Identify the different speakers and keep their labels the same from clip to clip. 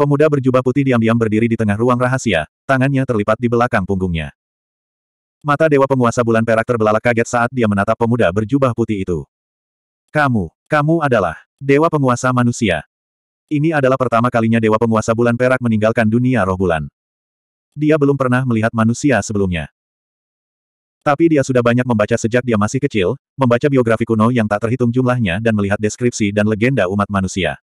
Speaker 1: Pemuda berjubah putih diam-diam berdiri di tengah ruang rahasia, tangannya terlipat di belakang punggungnya. Mata Dewa Penguasa Bulan Perak terbelalak kaget saat dia menatap pemuda berjubah putih itu. Kamu, kamu adalah Dewa Penguasa Manusia. Ini adalah pertama kalinya Dewa Penguasa Bulan Perak meninggalkan dunia roh bulan. Dia belum pernah melihat manusia sebelumnya. Tapi dia sudah banyak membaca sejak dia masih kecil, membaca biografi kuno yang tak terhitung jumlahnya dan melihat deskripsi dan legenda umat manusia.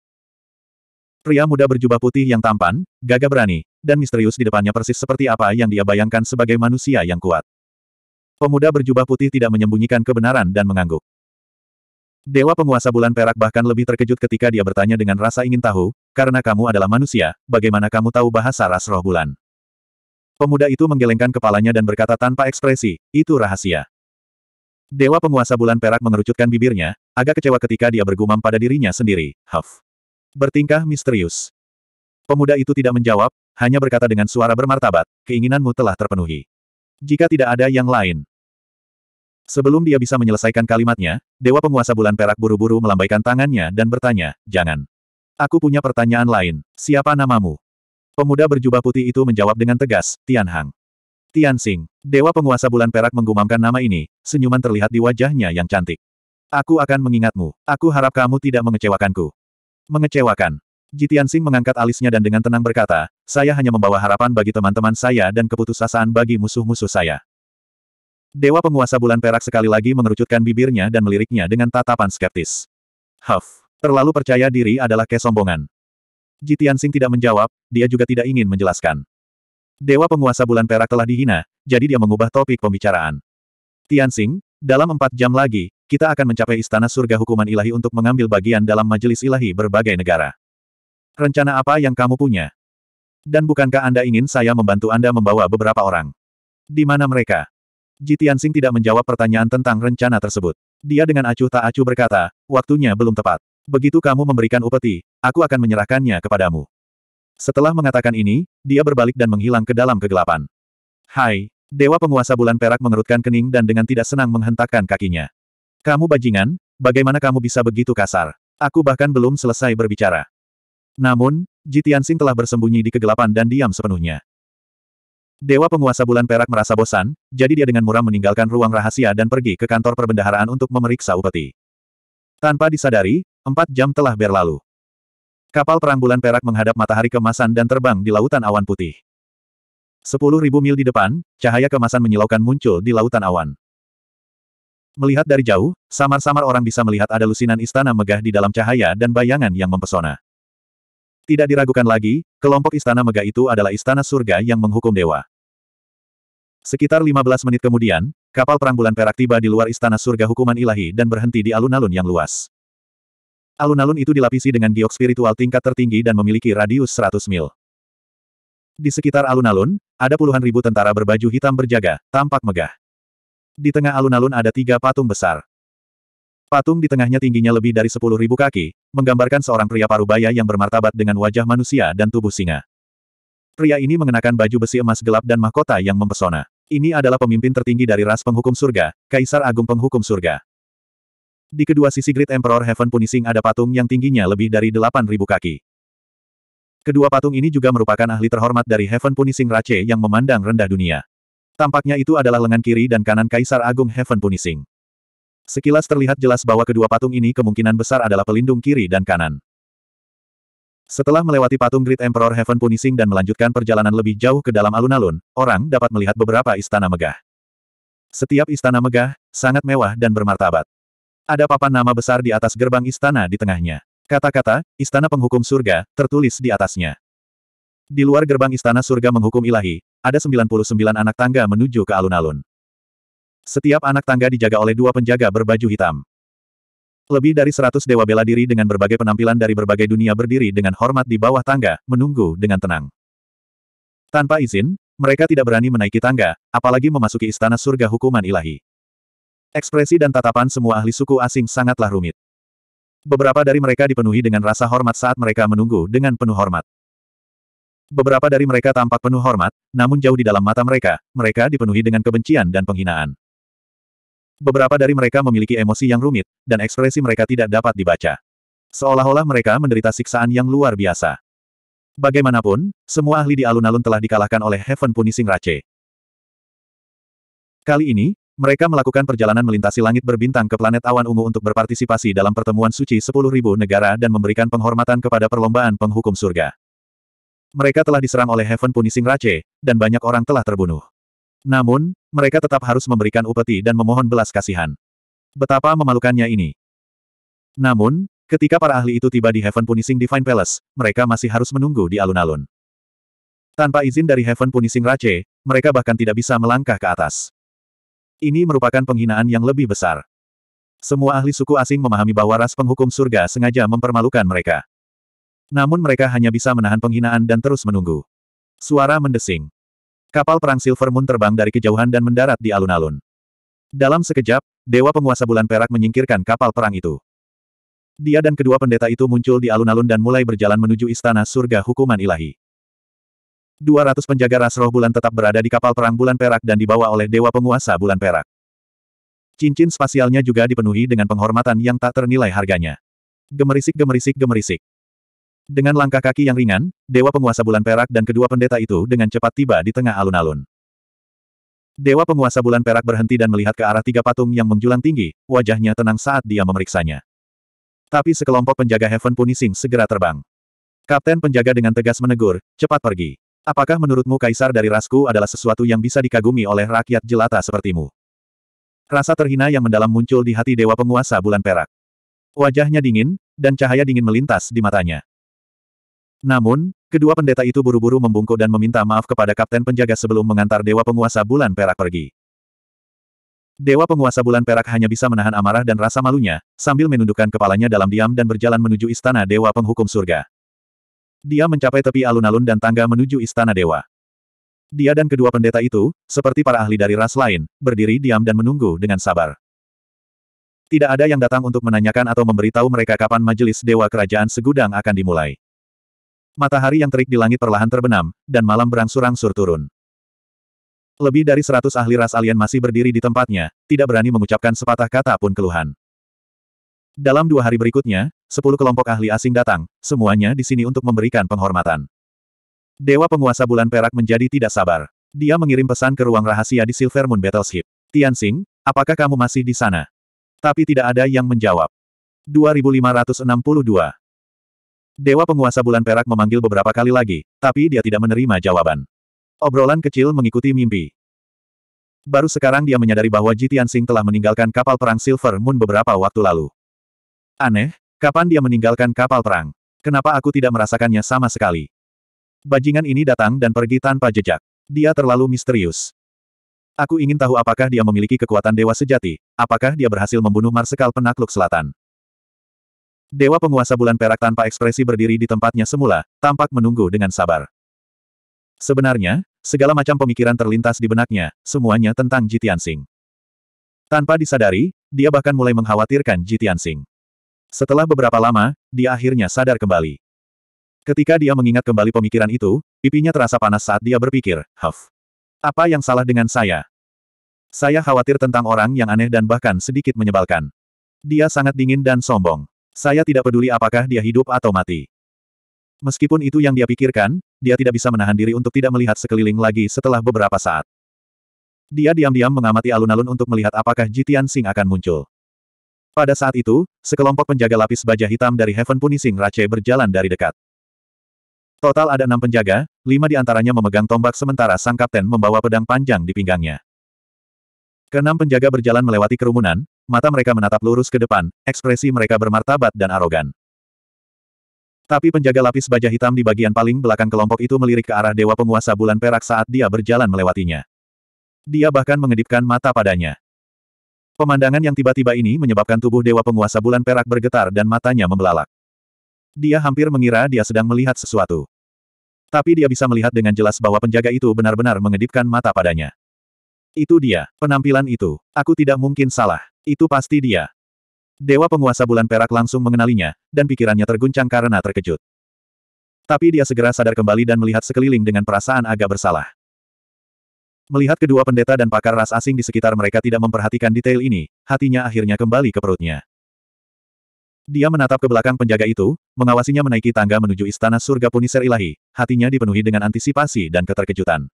Speaker 1: Pria muda berjubah putih yang tampan, gagah berani, dan misterius di depannya persis seperti apa yang dia bayangkan sebagai manusia yang kuat. Pemuda berjubah putih tidak menyembunyikan kebenaran dan mengangguk. Dewa penguasa bulan perak bahkan lebih terkejut ketika dia bertanya dengan rasa ingin tahu, karena kamu adalah manusia, bagaimana kamu tahu bahasa ras roh bulan? Pemuda itu menggelengkan kepalanya dan berkata tanpa ekspresi, itu rahasia. Dewa penguasa bulan perak mengerucutkan bibirnya, agak kecewa ketika dia bergumam pada dirinya sendiri, Huff. Bertingkah misterius. Pemuda itu tidak menjawab, hanya berkata dengan suara bermartabat, keinginanmu telah terpenuhi. Jika tidak ada yang lain. Sebelum dia bisa menyelesaikan kalimatnya, Dewa Penguasa Bulan Perak buru-buru melambaikan tangannya dan bertanya, jangan. Aku punya pertanyaan lain, siapa namamu? Pemuda berjubah putih itu menjawab dengan tegas, Tianhang. Hang. Dewa Penguasa Bulan Perak menggumamkan nama ini, senyuman terlihat di wajahnya yang cantik. Aku akan mengingatmu. Aku harap kamu tidak mengecewakanku. Mengecewakan. Jitian Sing mengangkat alisnya dan dengan tenang berkata, saya hanya membawa harapan bagi teman-teman saya dan keputusasaan bagi musuh-musuh saya. Dewa penguasa bulan perak sekali lagi mengerucutkan bibirnya dan meliriknya dengan tatapan skeptis. Huff, terlalu percaya diri adalah kesombongan. Jitian Sing tidak menjawab, dia juga tidak ingin menjelaskan. Dewa penguasa bulan perak telah dihina, jadi dia mengubah topik pembicaraan. Tianxing, dalam empat jam lagi, kita akan mencapai istana surga hukuman ilahi untuk mengambil bagian dalam majelis ilahi berbagai negara. Rencana apa yang kamu punya? Dan bukankah Anda ingin saya membantu Anda membawa beberapa orang? Di mana mereka? Jitian tidak menjawab pertanyaan tentang rencana tersebut. Dia dengan acuh tak acuh berkata, waktunya belum tepat. Begitu kamu memberikan upeti, aku akan menyerahkannya kepadamu. Setelah mengatakan ini, dia berbalik dan menghilang ke dalam kegelapan. Hai, Dewa Penguasa Bulan Perak mengerutkan kening dan dengan tidak senang menghentakkan kakinya. Kamu bajingan, bagaimana kamu bisa begitu kasar? Aku bahkan belum selesai berbicara. Namun, Jitiansing telah bersembunyi di kegelapan dan diam sepenuhnya. Dewa penguasa bulan perak merasa bosan, jadi dia dengan muram meninggalkan ruang rahasia dan pergi ke kantor perbendaharaan untuk memeriksa upeti. Tanpa disadari, empat jam telah berlalu. Kapal perang bulan perak menghadap matahari kemasan dan terbang di lautan awan putih. Sepuluh ribu mil di depan, cahaya kemasan menyilaukan muncul di lautan awan. Melihat dari jauh, samar-samar orang bisa melihat ada lusinan istana megah di dalam cahaya dan bayangan yang mempesona. Tidak diragukan lagi, kelompok istana megah itu adalah istana surga yang menghukum dewa. Sekitar 15 menit kemudian, kapal perang bulan perak tiba di luar istana surga hukuman ilahi dan berhenti di alun-alun yang luas. Alun-alun itu dilapisi dengan giok spiritual tingkat tertinggi dan memiliki radius 100 mil. Di sekitar alun-alun, ada puluhan ribu tentara berbaju hitam berjaga, tampak megah. Di tengah alun-alun ada tiga patung besar. Patung di tengahnya tingginya lebih dari sepuluh ribu kaki, menggambarkan seorang pria parubaya yang bermartabat dengan wajah manusia dan tubuh singa. Pria ini mengenakan baju besi emas gelap dan mahkota yang mempesona. Ini adalah pemimpin tertinggi dari ras penghukum surga, Kaisar Agung Penghukum Surga. Di kedua sisi Great Emperor Heaven Punishing ada patung yang tingginya lebih dari delapan ribu kaki. Kedua patung ini juga merupakan ahli terhormat dari Heaven Punishing Rache yang memandang rendah dunia. Tampaknya itu adalah lengan kiri dan kanan Kaisar Agung Heaven Punishing. Sekilas terlihat jelas bahwa kedua patung ini kemungkinan besar adalah pelindung kiri dan kanan. Setelah melewati patung Great Emperor Heaven Punishing dan melanjutkan perjalanan lebih jauh ke dalam alun-alun, orang dapat melihat beberapa istana megah. Setiap istana megah, sangat mewah dan bermartabat. Ada papan nama besar di atas gerbang istana di tengahnya. Kata-kata, Istana Penghukum Surga, tertulis di atasnya. Di luar gerbang Istana Surga Menghukum Ilahi, ada 99 anak tangga menuju ke alun-alun. Setiap anak tangga dijaga oleh dua penjaga berbaju hitam. Lebih dari 100 dewa bela diri dengan berbagai penampilan dari berbagai dunia berdiri dengan hormat di bawah tangga, menunggu dengan tenang. Tanpa izin, mereka tidak berani menaiki tangga, apalagi memasuki istana surga hukuman ilahi. Ekspresi dan tatapan semua ahli suku asing sangatlah rumit. Beberapa dari mereka dipenuhi dengan rasa hormat saat mereka menunggu dengan penuh hormat. Beberapa dari mereka tampak penuh hormat, namun jauh di dalam mata mereka, mereka dipenuhi dengan kebencian dan penghinaan. Beberapa dari mereka memiliki emosi yang rumit, dan ekspresi mereka tidak dapat dibaca. Seolah-olah mereka menderita siksaan yang luar biasa. Bagaimanapun, semua ahli di alun-alun telah dikalahkan oleh Heaven Punishing Rache. Kali ini, mereka melakukan perjalanan melintasi langit berbintang ke planet awan ungu untuk berpartisipasi dalam pertemuan suci 10.000 negara dan memberikan penghormatan kepada perlombaan penghukum surga. Mereka telah diserang oleh Heaven Punishing Rache, dan banyak orang telah terbunuh. Namun, mereka tetap harus memberikan upeti dan memohon belas kasihan. Betapa memalukannya ini. Namun, ketika para ahli itu tiba di Heaven Punishing Divine Palace, mereka masih harus menunggu di alun-alun. Tanpa izin dari Heaven Punishing Rache, mereka bahkan tidak bisa melangkah ke atas. Ini merupakan penghinaan yang lebih besar. Semua ahli suku asing memahami bahwa ras penghukum surga sengaja mempermalukan mereka. Namun mereka hanya bisa menahan penghinaan dan terus menunggu. Suara mendesing. Kapal perang Silver Moon terbang dari kejauhan dan mendarat di alun-alun. Dalam sekejap, Dewa Penguasa Bulan Perak menyingkirkan kapal perang itu. Dia dan kedua pendeta itu muncul di alun-alun dan mulai berjalan menuju Istana Surga Hukuman Ilahi. 200 penjaga ras roh bulan tetap berada di kapal perang bulan perak dan dibawa oleh Dewa Penguasa Bulan Perak. Cincin spasialnya juga dipenuhi dengan penghormatan yang tak ternilai harganya. Gemerisik gemerisik gemerisik. Dengan langkah kaki yang ringan, Dewa Penguasa Bulan Perak dan kedua pendeta itu dengan cepat tiba di tengah alun-alun. Dewa Penguasa Bulan Perak berhenti dan melihat ke arah tiga patung yang menjulang tinggi, wajahnya tenang saat dia memeriksanya. Tapi sekelompok penjaga Heaven Punishing segera terbang. Kapten penjaga dengan tegas menegur, cepat pergi. Apakah menurutmu kaisar dari rasku adalah sesuatu yang bisa dikagumi oleh rakyat jelata sepertimu? Rasa terhina yang mendalam muncul di hati Dewa Penguasa Bulan Perak. Wajahnya dingin, dan cahaya dingin melintas di matanya. Namun, kedua pendeta itu buru-buru membungkuk dan meminta maaf kepada Kapten Penjaga sebelum mengantar Dewa Penguasa Bulan Perak pergi. Dewa Penguasa Bulan Perak hanya bisa menahan amarah dan rasa malunya, sambil menundukkan kepalanya dalam diam dan berjalan menuju Istana Dewa Penghukum Surga. Dia mencapai tepi alun-alun dan tangga menuju Istana Dewa. Dia dan kedua pendeta itu, seperti para ahli dari ras lain, berdiri diam dan menunggu dengan sabar. Tidak ada yang datang untuk menanyakan atau memberitahu mereka kapan majelis Dewa Kerajaan Segudang akan dimulai matahari yang terik di langit perlahan terbenam, dan malam berangsur-angsur turun. Lebih dari seratus ahli ras alien masih berdiri di tempatnya, tidak berani mengucapkan sepatah kata pun keluhan. Dalam dua hari berikutnya, sepuluh kelompok ahli asing datang, semuanya di sini untuk memberikan penghormatan. Dewa penguasa bulan perak menjadi tidak sabar. Dia mengirim pesan ke ruang rahasia di Silver Moon Battleship. Tianxing, apakah kamu masih di sana? Tapi tidak ada yang menjawab. 2562 Dewa penguasa bulan perak memanggil beberapa kali lagi, tapi dia tidak menerima jawaban. Obrolan kecil mengikuti mimpi. Baru sekarang dia menyadari bahwa Jitian Sing telah meninggalkan kapal perang Silver Moon beberapa waktu lalu. Aneh, kapan dia meninggalkan kapal perang? Kenapa aku tidak merasakannya sama sekali? Bajingan ini datang dan pergi tanpa jejak. Dia terlalu misterius. Aku ingin tahu apakah dia memiliki kekuatan dewa sejati, apakah dia berhasil membunuh Marsekal Penakluk Selatan. Dewa penguasa bulan perak tanpa ekspresi berdiri di tempatnya semula, tampak menunggu dengan sabar. Sebenarnya, segala macam pemikiran terlintas di benaknya, semuanya tentang Jitian Tanpa disadari, dia bahkan mulai mengkhawatirkan Jitian Setelah beberapa lama, dia akhirnya sadar kembali. Ketika dia mengingat kembali pemikiran itu, pipinya terasa panas saat dia berpikir, Huff. Apa yang salah dengan saya? Saya khawatir tentang orang yang aneh dan bahkan sedikit menyebalkan. Dia sangat dingin dan sombong. Saya tidak peduli apakah dia hidup atau mati. Meskipun itu yang dia pikirkan, dia tidak bisa menahan diri untuk tidak melihat sekeliling lagi setelah beberapa saat. Dia diam-diam mengamati alun-alun untuk melihat apakah Jitian Sing akan muncul. Pada saat itu, sekelompok penjaga lapis baja hitam dari Heaven Punishing Rache berjalan dari dekat. Total ada enam penjaga, lima di antaranya memegang tombak sementara sang kapten membawa pedang panjang di pinggangnya. Kenam penjaga berjalan melewati kerumunan, mata mereka menatap lurus ke depan, ekspresi mereka bermartabat dan arogan. Tapi penjaga lapis baja hitam di bagian paling belakang kelompok itu melirik ke arah Dewa Penguasa Bulan Perak saat dia berjalan melewatinya. Dia bahkan mengedipkan mata padanya. Pemandangan yang tiba-tiba ini menyebabkan tubuh Dewa Penguasa Bulan Perak bergetar dan matanya membelalak. Dia hampir mengira dia sedang melihat sesuatu. Tapi dia bisa melihat dengan jelas bahwa penjaga itu benar-benar mengedipkan mata padanya. Itu dia, penampilan itu. Aku tidak mungkin salah. Itu pasti dia. Dewa penguasa bulan perak langsung mengenalinya, dan pikirannya terguncang karena terkejut. Tapi dia segera sadar kembali dan melihat sekeliling dengan perasaan agak bersalah. Melihat kedua pendeta dan pakar ras asing di sekitar mereka tidak memperhatikan detail ini, hatinya akhirnya kembali ke perutnya. Dia menatap ke belakang penjaga itu, mengawasinya menaiki tangga menuju istana surga punisir Ilahi, hatinya dipenuhi dengan antisipasi dan keterkejutan.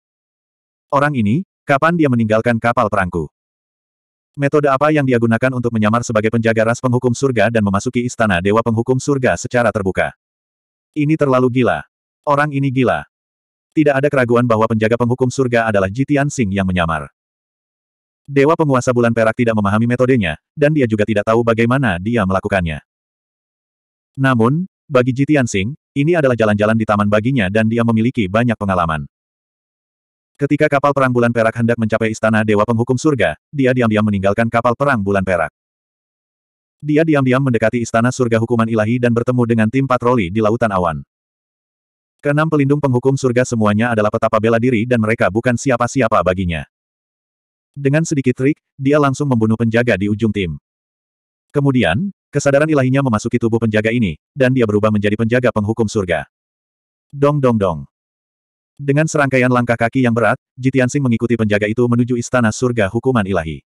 Speaker 1: Orang ini, Kapan dia meninggalkan kapal perangku? Metode apa yang dia gunakan untuk menyamar sebagai penjaga ras penghukum surga dan memasuki istana dewa penghukum surga secara terbuka? Ini terlalu gila. Orang ini gila. Tidak ada keraguan bahwa penjaga penghukum surga adalah Jitian Sing yang menyamar. Dewa penguasa bulan perak tidak memahami metodenya, dan dia juga tidak tahu bagaimana dia melakukannya. Namun, bagi Jitian Sing, ini adalah jalan-jalan di taman baginya dan dia memiliki banyak pengalaman. Ketika kapal perang bulan perak hendak mencapai istana Dewa Penghukum Surga, dia diam-diam meninggalkan kapal perang bulan perak. Dia diam-diam mendekati istana surga hukuman ilahi dan bertemu dengan tim patroli di Lautan Awan. Keenam pelindung penghukum surga semuanya adalah petapa bela diri dan mereka bukan siapa-siapa baginya. Dengan sedikit trik, dia langsung membunuh penjaga di ujung tim. Kemudian, kesadaran ilahinya memasuki tubuh penjaga ini, dan dia berubah menjadi penjaga penghukum surga. Dong dong dong. Dengan serangkaian langkah kaki yang berat, Jitian Jitiansing mengikuti penjaga itu menuju istana surga hukuman ilahi.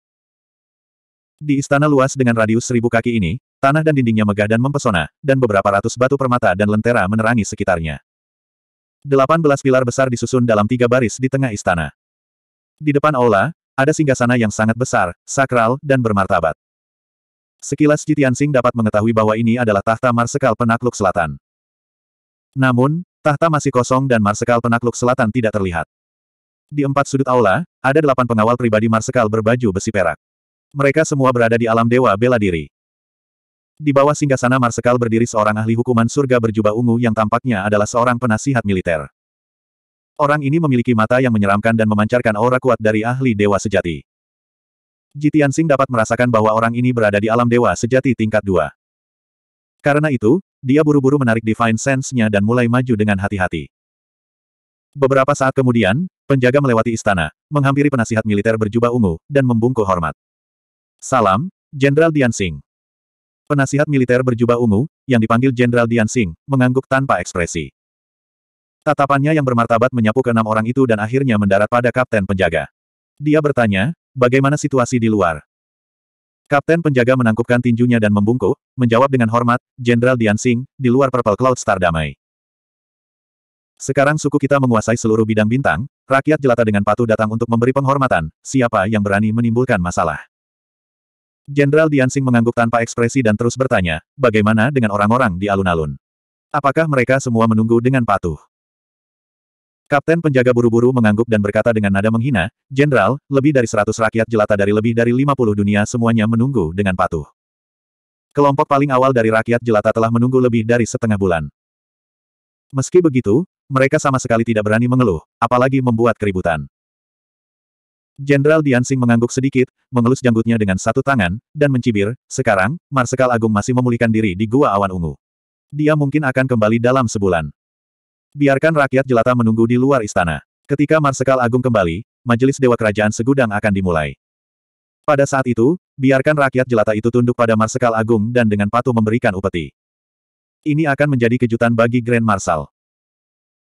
Speaker 1: Di istana luas dengan radius seribu kaki ini, tanah dan dindingnya megah dan mempesona, dan beberapa ratus batu permata dan lentera menerangi sekitarnya. Delapan belas pilar besar disusun dalam tiga baris di tengah istana. Di depan aula, ada singgasana yang sangat besar, sakral, dan bermartabat. Sekilas Jitian Jitiansing dapat mengetahui bahwa ini adalah tahta Marsekal Penakluk Selatan. Namun, Tahta masih kosong dan Marsekal penakluk selatan tidak terlihat. Di empat sudut aula, ada delapan pengawal pribadi Marsekal berbaju besi perak. Mereka semua berada di alam dewa bela diri. Di bawah singgasana Marsekal berdiri seorang ahli hukuman surga berjubah ungu yang tampaknya adalah seorang penasihat militer. Orang ini memiliki mata yang menyeramkan dan memancarkan aura kuat dari ahli dewa sejati. Jitian Sing dapat merasakan bahwa orang ini berada di alam dewa sejati tingkat dua. Karena itu, dia buru-buru menarik Divine Sense-nya dan mulai maju dengan hati-hati. Beberapa saat kemudian, penjaga melewati istana, menghampiri penasihat militer berjubah ungu, dan membungkuk hormat. Salam, Jenderal Dian Singh. Penasihat militer berjubah ungu, yang dipanggil Jenderal Dian Singh, mengangguk tanpa ekspresi. Tatapannya yang bermartabat menyapu ke enam orang itu dan akhirnya mendarat pada kapten penjaga. Dia bertanya, bagaimana situasi di luar? Kapten penjaga menangkupkan tinjunya dan membungkuk, menjawab dengan hormat, Jenderal Dian Singh, di luar Purple Cloud Star damai. Sekarang suku kita menguasai seluruh bidang bintang, rakyat jelata dengan patuh datang untuk memberi penghormatan, siapa yang berani menimbulkan masalah. Jenderal Dian Singh mengangguk tanpa ekspresi dan terus bertanya, bagaimana dengan orang-orang di alun-alun? Apakah mereka semua menunggu dengan patuh? Kapten penjaga buru-buru mengangguk dan berkata dengan nada menghina, Jenderal, lebih dari seratus rakyat jelata dari lebih dari lima puluh dunia semuanya menunggu dengan patuh. Kelompok paling awal dari rakyat jelata telah menunggu lebih dari setengah bulan. Meski begitu, mereka sama sekali tidak berani mengeluh, apalagi membuat keributan. Jenderal Diansing mengangguk sedikit, mengelus janggutnya dengan satu tangan, dan mencibir, sekarang, Marsekal Agung masih memulihkan diri di Gua Awan Ungu. Dia mungkin akan kembali dalam sebulan. Biarkan rakyat jelata menunggu di luar istana. Ketika Marsekal Agung kembali, Majelis Dewa Kerajaan Segudang akan dimulai. Pada saat itu, biarkan rakyat jelata itu tunduk pada Marsekal Agung dan dengan patuh memberikan upeti. Ini akan menjadi kejutan bagi Grand Marshal.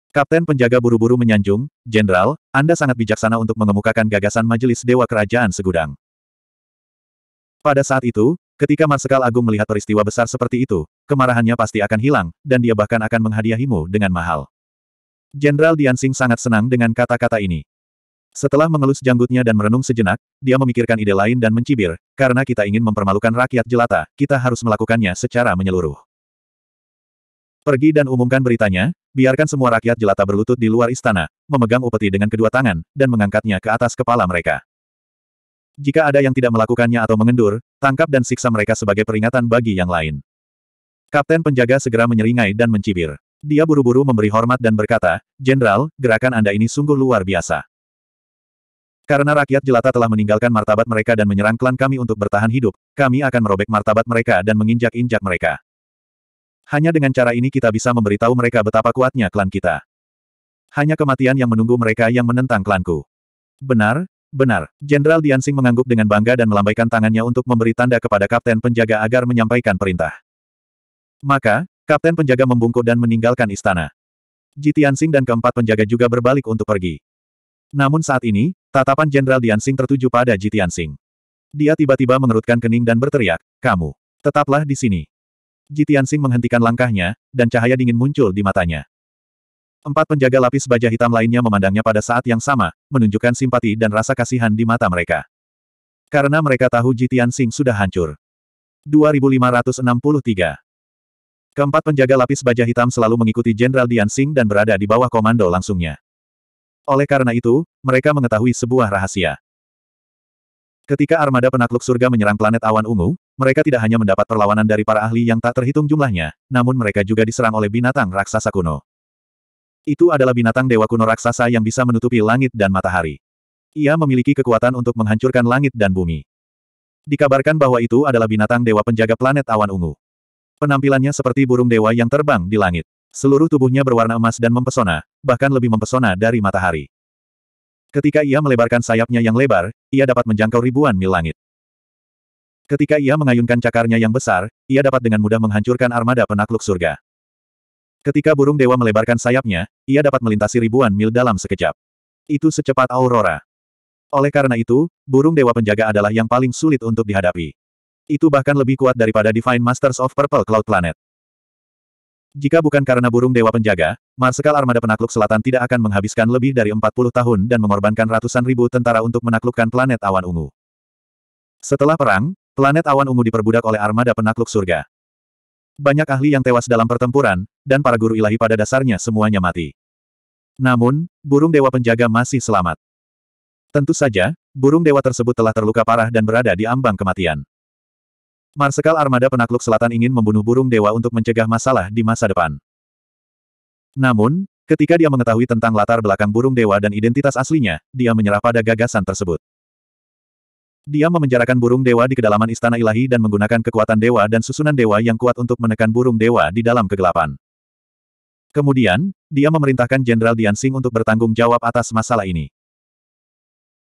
Speaker 1: Kapten penjaga buru-buru menyanjung, Jenderal, Anda sangat bijaksana untuk mengemukakan gagasan Majelis Dewa Kerajaan Segudang. Pada saat itu, Ketika Marsekal Agung melihat peristiwa besar seperti itu, kemarahannya pasti akan hilang, dan dia bahkan akan menghadiahimu dengan mahal. Jenderal Diansing sangat senang dengan kata-kata ini. Setelah mengelus janggutnya dan merenung sejenak, dia memikirkan ide lain dan mencibir, karena kita ingin mempermalukan rakyat jelata, kita harus melakukannya secara menyeluruh. Pergi dan umumkan beritanya, biarkan semua rakyat jelata berlutut di luar istana, memegang upeti dengan kedua tangan, dan mengangkatnya ke atas kepala mereka. Jika ada yang tidak melakukannya atau mengendur, tangkap dan siksa mereka sebagai peringatan bagi yang lain. Kapten penjaga segera menyeringai dan mencibir. Dia buru-buru memberi hormat dan berkata, Jenderal, gerakan Anda ini sungguh luar biasa. Karena rakyat jelata telah meninggalkan martabat mereka dan menyerang klan kami untuk bertahan hidup, kami akan merobek martabat mereka dan menginjak-injak mereka. Hanya dengan cara ini kita bisa memberitahu mereka betapa kuatnya klan kita. Hanya kematian yang menunggu mereka yang menentang klanku. Benar, benar. Jenderal Diansing mengangguk dengan bangga dan melambaikan tangannya untuk memberi tanda kepada kapten penjaga agar menyampaikan perintah. Maka, Kapten penjaga membungkuk dan meninggalkan istana. Ji Tianxing dan keempat penjaga juga berbalik untuk pergi. Namun saat ini, tatapan Jenderal Diansing tertuju pada Ji Tianxing. Dia tiba-tiba mengerutkan kening dan berteriak, Kamu, tetaplah di sini. Ji Tianxing menghentikan langkahnya, dan cahaya dingin muncul di matanya. Empat penjaga lapis baja hitam lainnya memandangnya pada saat yang sama, menunjukkan simpati dan rasa kasihan di mata mereka. Karena mereka tahu Jitian sudah hancur. 2563 Keempat penjaga lapis baja hitam selalu mengikuti Jenderal Dian Sing dan berada di bawah komando langsungnya. Oleh karena itu, mereka mengetahui sebuah rahasia. Ketika armada penakluk surga menyerang planet awan ungu, mereka tidak hanya mendapat perlawanan dari para ahli yang tak terhitung jumlahnya, namun mereka juga diserang oleh binatang raksasa kuno. Itu adalah binatang dewa kuno raksasa yang bisa menutupi langit dan matahari. Ia memiliki kekuatan untuk menghancurkan langit dan bumi. Dikabarkan bahwa itu adalah binatang dewa penjaga planet awan ungu. Penampilannya seperti burung dewa yang terbang di langit. Seluruh tubuhnya berwarna emas dan mempesona, bahkan lebih mempesona dari matahari. Ketika ia melebarkan sayapnya yang lebar, ia dapat menjangkau ribuan mil langit. Ketika ia mengayunkan cakarnya yang besar, ia dapat dengan mudah menghancurkan armada penakluk surga. Ketika burung dewa melebarkan sayapnya, ia dapat melintasi ribuan mil dalam sekejap. Itu secepat aurora. Oleh karena itu, burung dewa penjaga adalah yang paling sulit untuk dihadapi. Itu bahkan lebih kuat daripada Divine Masters of Purple Cloud Planet. Jika bukan karena burung dewa penjaga, Marsekal Armada Penakluk Selatan tidak akan menghabiskan lebih dari 40 tahun dan mengorbankan ratusan ribu tentara untuk menaklukkan planet awan ungu. Setelah perang, planet awan ungu diperbudak oleh armada penakluk surga. Banyak ahli yang tewas dalam pertempuran, dan para guru ilahi pada dasarnya semuanya mati. Namun, burung dewa penjaga masih selamat. Tentu saja, burung dewa tersebut telah terluka parah dan berada di ambang kematian. Marsekal Armada Penakluk Selatan ingin membunuh burung dewa untuk mencegah masalah di masa depan. Namun, ketika dia mengetahui tentang latar belakang burung dewa dan identitas aslinya, dia menyerah pada gagasan tersebut. Dia memenjarakan burung dewa di kedalaman istana ilahi dan menggunakan kekuatan dewa dan susunan dewa yang kuat untuk menekan burung dewa di dalam kegelapan. Kemudian, dia memerintahkan Jenderal Dian Sing untuk bertanggung jawab atas masalah ini.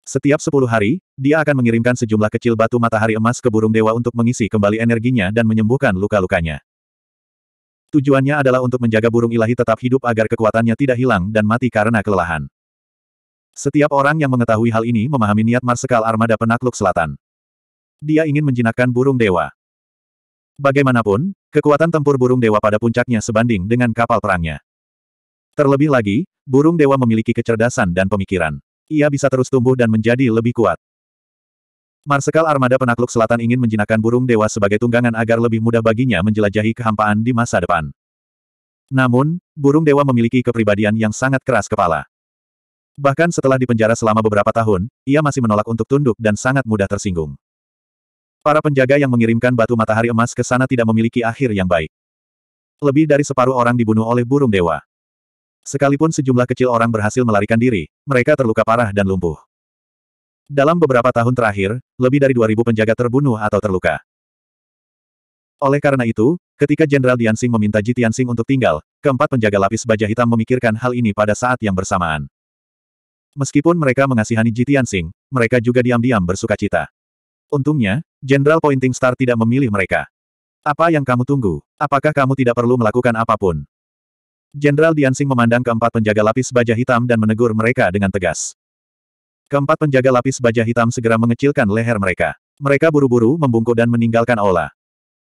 Speaker 1: Setiap sepuluh hari, dia akan mengirimkan sejumlah kecil batu matahari emas ke burung dewa untuk mengisi kembali energinya dan menyembuhkan luka-lukanya. Tujuannya adalah untuk menjaga burung ilahi tetap hidup agar kekuatannya tidak hilang dan mati karena kelelahan. Setiap orang yang mengetahui hal ini memahami niat Marsekal Armada Penakluk Selatan. Dia ingin menjinakkan burung dewa. Bagaimanapun, kekuatan tempur burung dewa pada puncaknya sebanding dengan kapal perangnya. Terlebih lagi, burung dewa memiliki kecerdasan dan pemikiran. Ia bisa terus tumbuh dan menjadi lebih kuat. Marsekal Armada Penakluk Selatan ingin menjinakkan burung dewa sebagai tunggangan agar lebih mudah baginya menjelajahi kehampaan di masa depan. Namun, burung dewa memiliki kepribadian yang sangat keras kepala. Bahkan setelah dipenjara selama beberapa tahun, ia masih menolak untuk tunduk dan sangat mudah tersinggung. Para penjaga yang mengirimkan batu matahari emas ke sana tidak memiliki akhir yang baik. Lebih dari separuh orang dibunuh oleh burung dewa. Sekalipun sejumlah kecil orang berhasil melarikan diri, mereka terluka parah dan lumpuh. Dalam beberapa tahun terakhir, lebih dari 2.000 penjaga terbunuh atau terluka. Oleh karena itu, ketika Jenderal Diansing meminta Ji Tianxing untuk tinggal, keempat penjaga lapis baja hitam memikirkan hal ini pada saat yang bersamaan. Meskipun mereka mengasihani Ji Tianxing, mereka juga diam-diam bersuka cita. Untungnya, Jenderal Pointing Star tidak memilih mereka. Apa yang kamu tunggu? Apakah kamu tidak perlu melakukan apapun? Jenderal Diansing memandang keempat penjaga lapis baja hitam dan menegur mereka dengan tegas. Keempat penjaga lapis baja hitam segera mengecilkan leher mereka. Mereka buru-buru membungkuk dan meninggalkan aula.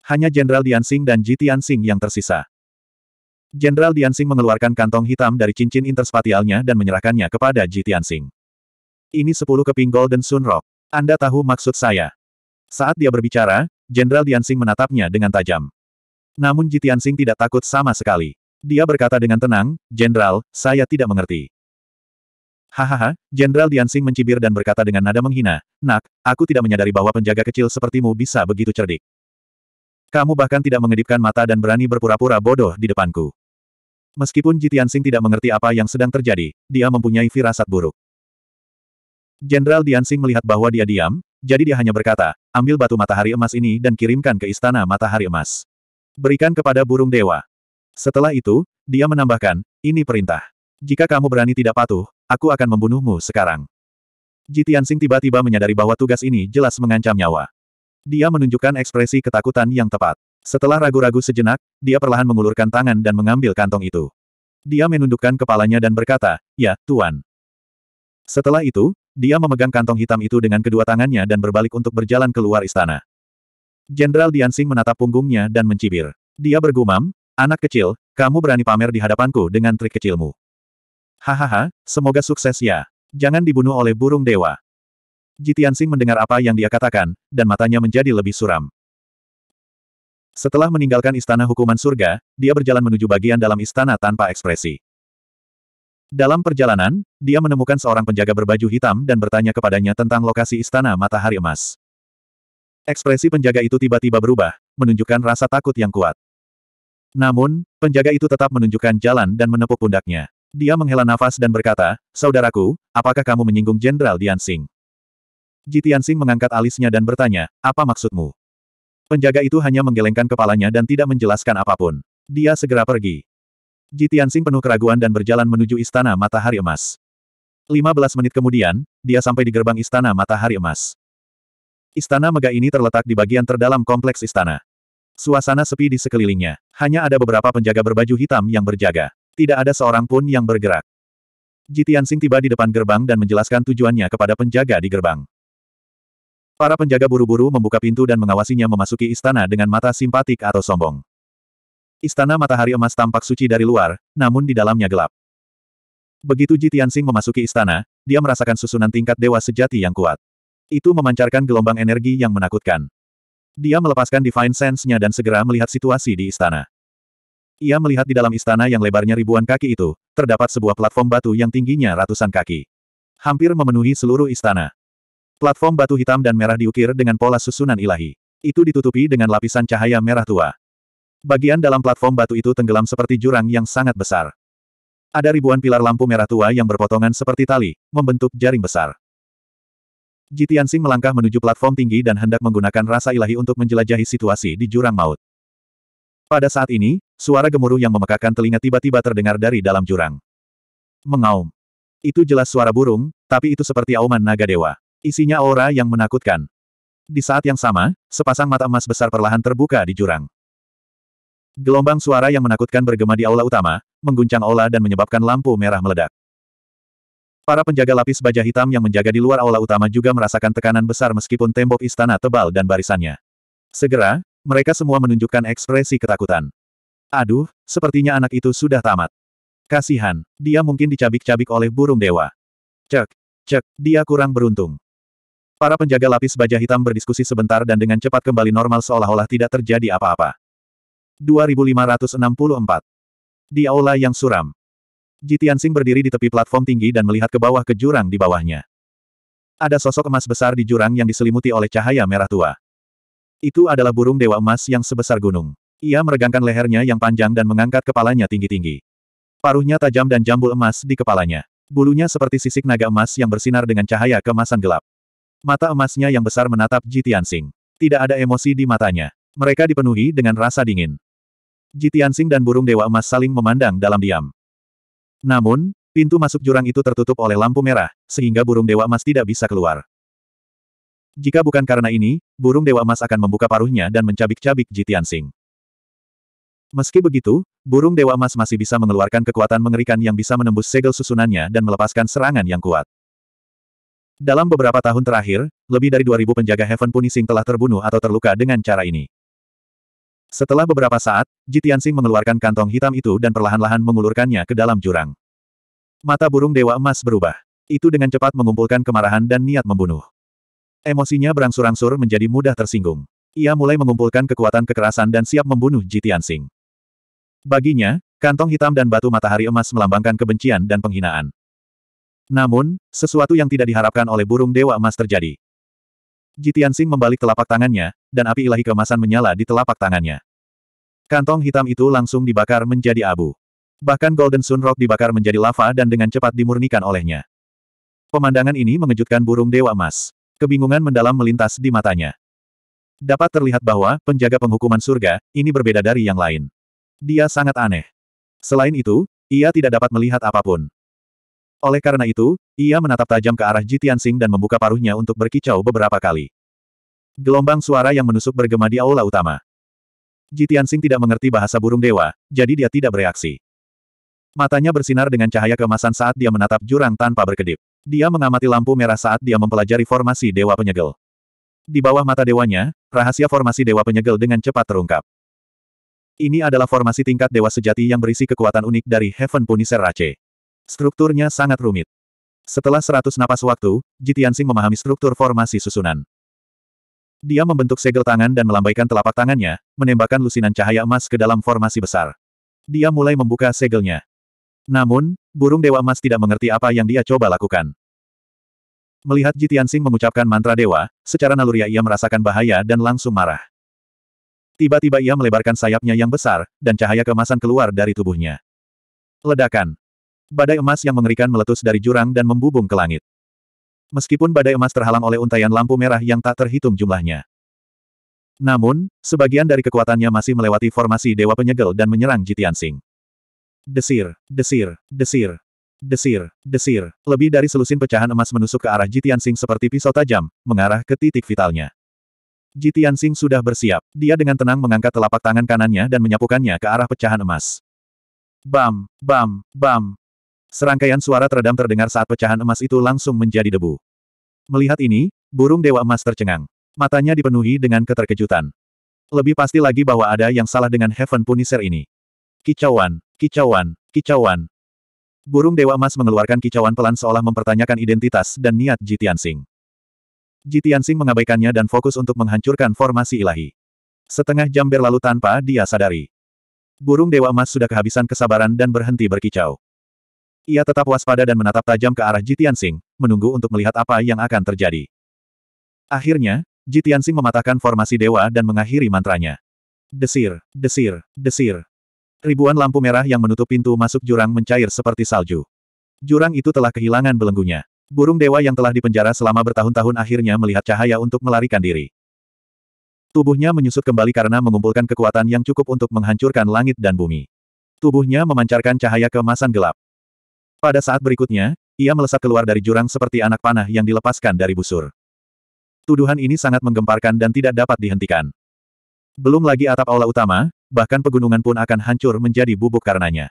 Speaker 1: Hanya Jenderal Diansing dan Ji Tianxing yang tersisa. Jenderal Diansing mengeluarkan kantong hitam dari cincin interspatialnya dan menyerahkannya kepada Ji Tianxing. Ini sepuluh keping Golden Sun Rock. Anda tahu maksud saya. Saat dia berbicara, Jenderal Diansing menatapnya dengan tajam. Namun Ji Tianxing tidak takut sama sekali. Dia berkata dengan tenang, Jenderal, saya tidak mengerti. Hahaha, Jenderal Diansing mencibir dan berkata dengan nada menghina, Nak, aku tidak menyadari bahwa penjaga kecil sepertimu bisa begitu cerdik. Kamu bahkan tidak mengedipkan mata dan berani berpura-pura bodoh di depanku. Meskipun Jitiansing tidak mengerti apa yang sedang terjadi, dia mempunyai firasat buruk. Jenderal Diansing melihat bahwa dia diam, jadi dia hanya berkata, ambil batu matahari emas ini dan kirimkan ke istana matahari emas. Berikan kepada burung dewa. Setelah itu, dia menambahkan, ini perintah. Jika kamu berani tidak patuh, aku akan membunuhmu sekarang. Jitiansing tiba-tiba menyadari bahwa tugas ini jelas mengancam nyawa. Dia menunjukkan ekspresi ketakutan yang tepat. Setelah ragu-ragu sejenak, dia perlahan mengulurkan tangan dan mengambil kantong itu. Dia menundukkan kepalanya dan berkata, ya, Tuan. Setelah itu, dia memegang kantong hitam itu dengan kedua tangannya dan berbalik untuk berjalan keluar istana. Jenderal Diansing menatap punggungnya dan mencibir. Dia bergumam, Anak kecil, kamu berani pamer di hadapanku dengan trik kecilmu. Hahaha, semoga sukses ya. Jangan dibunuh oleh burung dewa. Jitian Sing mendengar apa yang dia katakan, dan matanya menjadi lebih suram. Setelah meninggalkan istana hukuman surga, dia berjalan menuju bagian dalam istana tanpa ekspresi. Dalam perjalanan, dia menemukan seorang penjaga berbaju hitam dan bertanya kepadanya tentang lokasi istana matahari emas. Ekspresi penjaga itu tiba-tiba berubah, menunjukkan rasa takut yang kuat. Namun, penjaga itu tetap menunjukkan jalan dan menepuk pundaknya. Dia menghela nafas dan berkata, Saudaraku, apakah kamu menyinggung Jenderal Dian Sing? Ji Tian mengangkat alisnya dan bertanya, apa maksudmu? Penjaga itu hanya menggelengkan kepalanya dan tidak menjelaskan apapun. Dia segera pergi. Ji Tian penuh keraguan dan berjalan menuju Istana Matahari Emas. 15 menit kemudian, dia sampai di gerbang Istana Matahari Emas. Istana megah ini terletak di bagian terdalam kompleks istana. Suasana sepi di sekelilingnya. Hanya ada beberapa penjaga berbaju hitam yang berjaga. Tidak ada seorang pun yang bergerak. Jitiansing tiba di depan gerbang dan menjelaskan tujuannya kepada penjaga di gerbang. Para penjaga buru-buru membuka pintu dan mengawasinya memasuki istana dengan mata simpatik atau sombong. Istana matahari emas tampak suci dari luar, namun di dalamnya gelap. Begitu Jitiansing memasuki istana, dia merasakan susunan tingkat dewa sejati yang kuat. Itu memancarkan gelombang energi yang menakutkan. Dia melepaskan Divine Sense-nya dan segera melihat situasi di istana. Ia melihat di dalam istana yang lebarnya ribuan kaki itu, terdapat sebuah platform batu yang tingginya ratusan kaki. Hampir memenuhi seluruh istana. Platform batu hitam dan merah diukir dengan pola susunan ilahi. Itu ditutupi dengan lapisan cahaya merah tua. Bagian dalam platform batu itu tenggelam seperti jurang yang sangat besar. Ada ribuan pilar lampu merah tua yang berpotongan seperti tali, membentuk jaring besar. Jitiansing melangkah menuju platform tinggi dan hendak menggunakan rasa ilahi untuk menjelajahi situasi di jurang maut. Pada saat ini, suara gemuruh yang memekakan telinga tiba-tiba terdengar dari dalam jurang. Mengaum. Itu jelas suara burung, tapi itu seperti auman naga dewa. Isinya aura yang menakutkan. Di saat yang sama, sepasang mata emas besar perlahan terbuka di jurang. Gelombang suara yang menakutkan bergema di aula utama, mengguncang aula dan menyebabkan lampu merah meledak. Para penjaga lapis baja hitam yang menjaga di luar aula utama juga merasakan tekanan besar meskipun tembok istana tebal dan barisannya. Segera, mereka semua menunjukkan ekspresi ketakutan. Aduh, sepertinya anak itu sudah tamat. Kasihan, dia mungkin dicabik-cabik oleh burung dewa. Cek, cek, dia kurang beruntung. Para penjaga lapis baja hitam berdiskusi sebentar dan dengan cepat kembali normal seolah-olah tidak terjadi apa-apa. 2564 Di aula yang suram, Ji Tianxing berdiri di tepi platform tinggi dan melihat ke bawah ke jurang di bawahnya. Ada sosok emas besar di jurang yang diselimuti oleh cahaya merah tua. Itu adalah burung dewa emas yang sebesar gunung. Ia meregangkan lehernya yang panjang dan mengangkat kepalanya tinggi-tinggi. Paruhnya tajam dan jambul emas di kepalanya. Bulunya seperti sisik naga emas yang bersinar dengan cahaya kemasan gelap. Mata emasnya yang besar menatap Ji Tianxing. Tidak ada emosi di matanya. Mereka dipenuhi dengan rasa dingin. Ji Tianxing dan burung dewa emas saling memandang dalam diam. Namun, pintu masuk jurang itu tertutup oleh lampu merah, sehingga burung dewa emas tidak bisa keluar. Jika bukan karena ini, burung dewa emas akan membuka paruhnya dan mencabik-cabik Jitian Sing. Meski begitu, burung dewa emas masih bisa mengeluarkan kekuatan mengerikan yang bisa menembus segel susunannya dan melepaskan serangan yang kuat. Dalam beberapa tahun terakhir, lebih dari 2000 penjaga Heaven Punishing telah terbunuh atau terluka dengan cara ini. Setelah beberapa saat, Jitiansing mengeluarkan kantong hitam itu dan perlahan-lahan mengulurkannya ke dalam jurang. Mata burung Dewa Emas berubah. Itu dengan cepat mengumpulkan kemarahan dan niat membunuh. Emosinya berangsur-angsur menjadi mudah tersinggung. Ia mulai mengumpulkan kekuatan kekerasan dan siap membunuh Jitiansing. Baginya, kantong hitam dan batu matahari emas melambangkan kebencian dan penghinaan. Namun, sesuatu yang tidak diharapkan oleh burung Dewa Emas terjadi. Jitian Jitiansing membalik telapak tangannya, dan api ilahi kemasan menyala di telapak tangannya. Kantong hitam itu langsung dibakar menjadi abu. Bahkan Golden Sun Rock dibakar menjadi lava dan dengan cepat dimurnikan olehnya. Pemandangan ini mengejutkan burung dewa emas. Kebingungan mendalam melintas di matanya. Dapat terlihat bahwa penjaga penghukuman surga ini berbeda dari yang lain. Dia sangat aneh. Selain itu, ia tidak dapat melihat apapun. Oleh karena itu, ia menatap tajam ke arah Jitian Sing dan membuka paruhnya untuk berkicau beberapa kali. Gelombang suara yang menusuk bergema di aula utama. Jitian Sing tidak mengerti bahasa burung dewa, jadi dia tidak bereaksi. Matanya bersinar dengan cahaya kemasan saat dia menatap jurang tanpa berkedip. Dia mengamati lampu merah saat dia mempelajari formasi dewa penyegel. Di bawah mata dewanya, rahasia formasi dewa penyegel dengan cepat terungkap. Ini adalah formasi tingkat dewa sejati yang berisi kekuatan unik dari Heaven Punisher Rache. Strukturnya sangat rumit. Setelah seratus napas waktu, Jitiansing memahami struktur formasi susunan. Dia membentuk segel tangan dan melambaikan telapak tangannya, menembakkan lusinan cahaya emas ke dalam formasi besar. Dia mulai membuka segelnya. Namun, burung dewa emas tidak mengerti apa yang dia coba lakukan. Melihat Jitiansing mengucapkan mantra dewa, secara naluriah ia merasakan bahaya dan langsung marah. Tiba-tiba ia melebarkan sayapnya yang besar, dan cahaya kemasan keluar dari tubuhnya. Ledakan. Badai emas yang mengerikan meletus dari jurang dan membubung ke langit. Meskipun badai emas terhalang oleh untaian lampu merah yang tak terhitung jumlahnya. Namun, sebagian dari kekuatannya masih melewati formasi Dewa Penyegel dan menyerang Jitian Sing. Desir, desir, desir, desir, desir. Lebih dari selusin pecahan emas menusuk ke arah Jitian Sing seperti pisau tajam, mengarah ke titik vitalnya. Jitian Sing sudah bersiap. Dia dengan tenang mengangkat telapak tangan kanannya dan menyapukannya ke arah pecahan emas. Bam, bam, bam. Serangkaian suara teredam terdengar saat pecahan emas itu langsung menjadi debu. Melihat ini, burung dewa emas tercengang. Matanya dipenuhi dengan keterkejutan. Lebih pasti lagi bahwa ada yang salah dengan Heaven Punisher ini. Kicauan, kicauan, kicauan. Burung dewa emas mengeluarkan kicauan pelan seolah mempertanyakan identitas dan niat Jitian Sing. Jitian mengabaikannya dan fokus untuk menghancurkan formasi ilahi. Setengah jam berlalu tanpa dia sadari. Burung dewa emas sudah kehabisan kesabaran dan berhenti berkicau. Ia tetap waspada dan menatap tajam ke arah Jitian Sing, menunggu untuk melihat apa yang akan terjadi. Akhirnya, Jitian Sing mematahkan formasi dewa dan mengakhiri mantranya. Desir, desir, desir. Ribuan lampu merah yang menutup pintu masuk jurang mencair seperti salju. Jurang itu telah kehilangan belenggunya. Burung dewa yang telah dipenjara selama bertahun-tahun akhirnya melihat cahaya untuk melarikan diri. Tubuhnya menyusut kembali karena mengumpulkan kekuatan yang cukup untuk menghancurkan langit dan bumi. Tubuhnya memancarkan cahaya keemasan gelap. Pada saat berikutnya, ia melesat keluar dari jurang seperti anak panah yang dilepaskan dari busur. Tuduhan ini sangat menggemparkan dan tidak dapat dihentikan. Belum lagi atap aula utama, bahkan pegunungan pun akan hancur menjadi bubuk karenanya.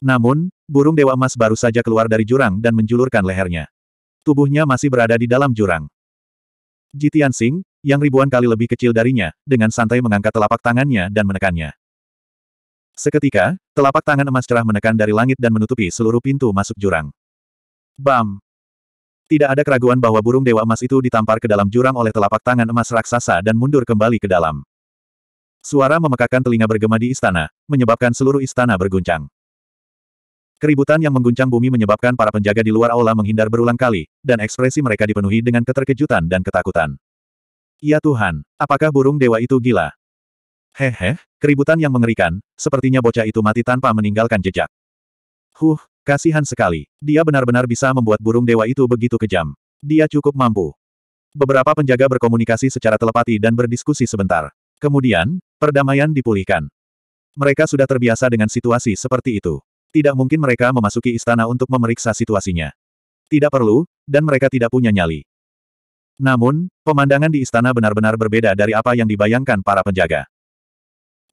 Speaker 1: Namun, burung dewa emas baru saja keluar dari jurang dan menjulurkan lehernya. Tubuhnya masih berada di dalam jurang. Jitian Singh, yang ribuan kali lebih kecil darinya, dengan santai mengangkat telapak tangannya dan menekannya. Seketika, telapak tangan emas cerah menekan dari langit dan menutupi seluruh pintu masuk jurang. Bam! Tidak ada keraguan bahwa burung dewa emas itu ditampar ke dalam jurang oleh telapak tangan emas raksasa dan mundur kembali ke dalam. Suara memekakan telinga bergema di istana, menyebabkan seluruh istana berguncang. Keributan yang mengguncang bumi menyebabkan para penjaga di luar aula menghindar berulang kali, dan ekspresi mereka dipenuhi dengan keterkejutan dan ketakutan. Ya Tuhan, apakah burung dewa itu gila? Hehe, keributan yang mengerikan, sepertinya bocah itu mati tanpa meninggalkan jejak. Huh, kasihan sekali. Dia benar-benar bisa membuat burung dewa itu begitu kejam. Dia cukup mampu. Beberapa penjaga berkomunikasi secara telepati dan berdiskusi sebentar. Kemudian, perdamaian dipulihkan. Mereka sudah terbiasa dengan situasi seperti itu. Tidak mungkin mereka memasuki istana untuk memeriksa situasinya. Tidak perlu, dan mereka tidak punya nyali. Namun, pemandangan di istana benar-benar berbeda dari apa yang dibayangkan para penjaga.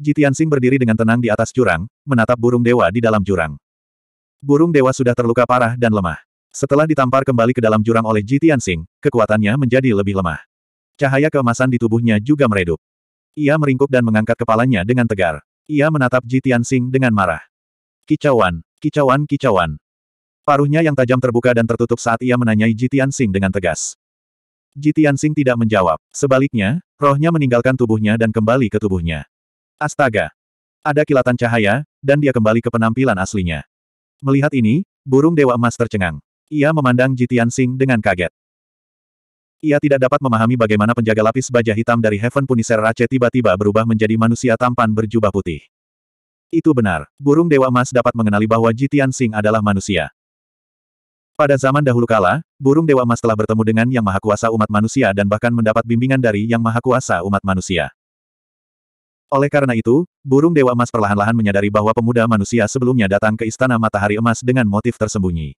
Speaker 1: Jitian Jitiansing berdiri dengan tenang di atas jurang, menatap burung dewa di dalam jurang. Burung dewa sudah terluka parah dan lemah. Setelah ditampar kembali ke dalam jurang oleh Jitian Jitiansing, kekuatannya menjadi lebih lemah. Cahaya keemasan di tubuhnya juga meredup. Ia meringkuk dan mengangkat kepalanya dengan tegar. Ia menatap Jitian Jitiansing dengan marah. Kicauan, kicauan, kicauan. Paruhnya yang tajam terbuka dan tertutup saat ia menanyai Jitian Jitiansing dengan tegas. Jitian Jitiansing tidak menjawab. Sebaliknya, rohnya meninggalkan tubuhnya dan kembali ke tubuhnya. Astaga! Ada kilatan cahaya, dan dia kembali ke penampilan aslinya. Melihat ini, burung Dewa Emas tercengang. Ia memandang Jitian Sing dengan kaget. Ia tidak dapat memahami bagaimana penjaga lapis baja hitam dari Heaven Punisher Rache tiba-tiba berubah menjadi manusia tampan berjubah putih. Itu benar, burung Dewa Emas dapat mengenali bahwa Jitian Sing adalah manusia. Pada zaman dahulu kala, burung Dewa Emas telah bertemu dengan Yang Maha Kuasa umat manusia dan bahkan mendapat bimbingan dari Yang Maha Kuasa umat manusia. Oleh karena itu, burung Dewa Emas perlahan-lahan menyadari bahwa pemuda manusia sebelumnya datang ke Istana Matahari Emas dengan motif tersembunyi.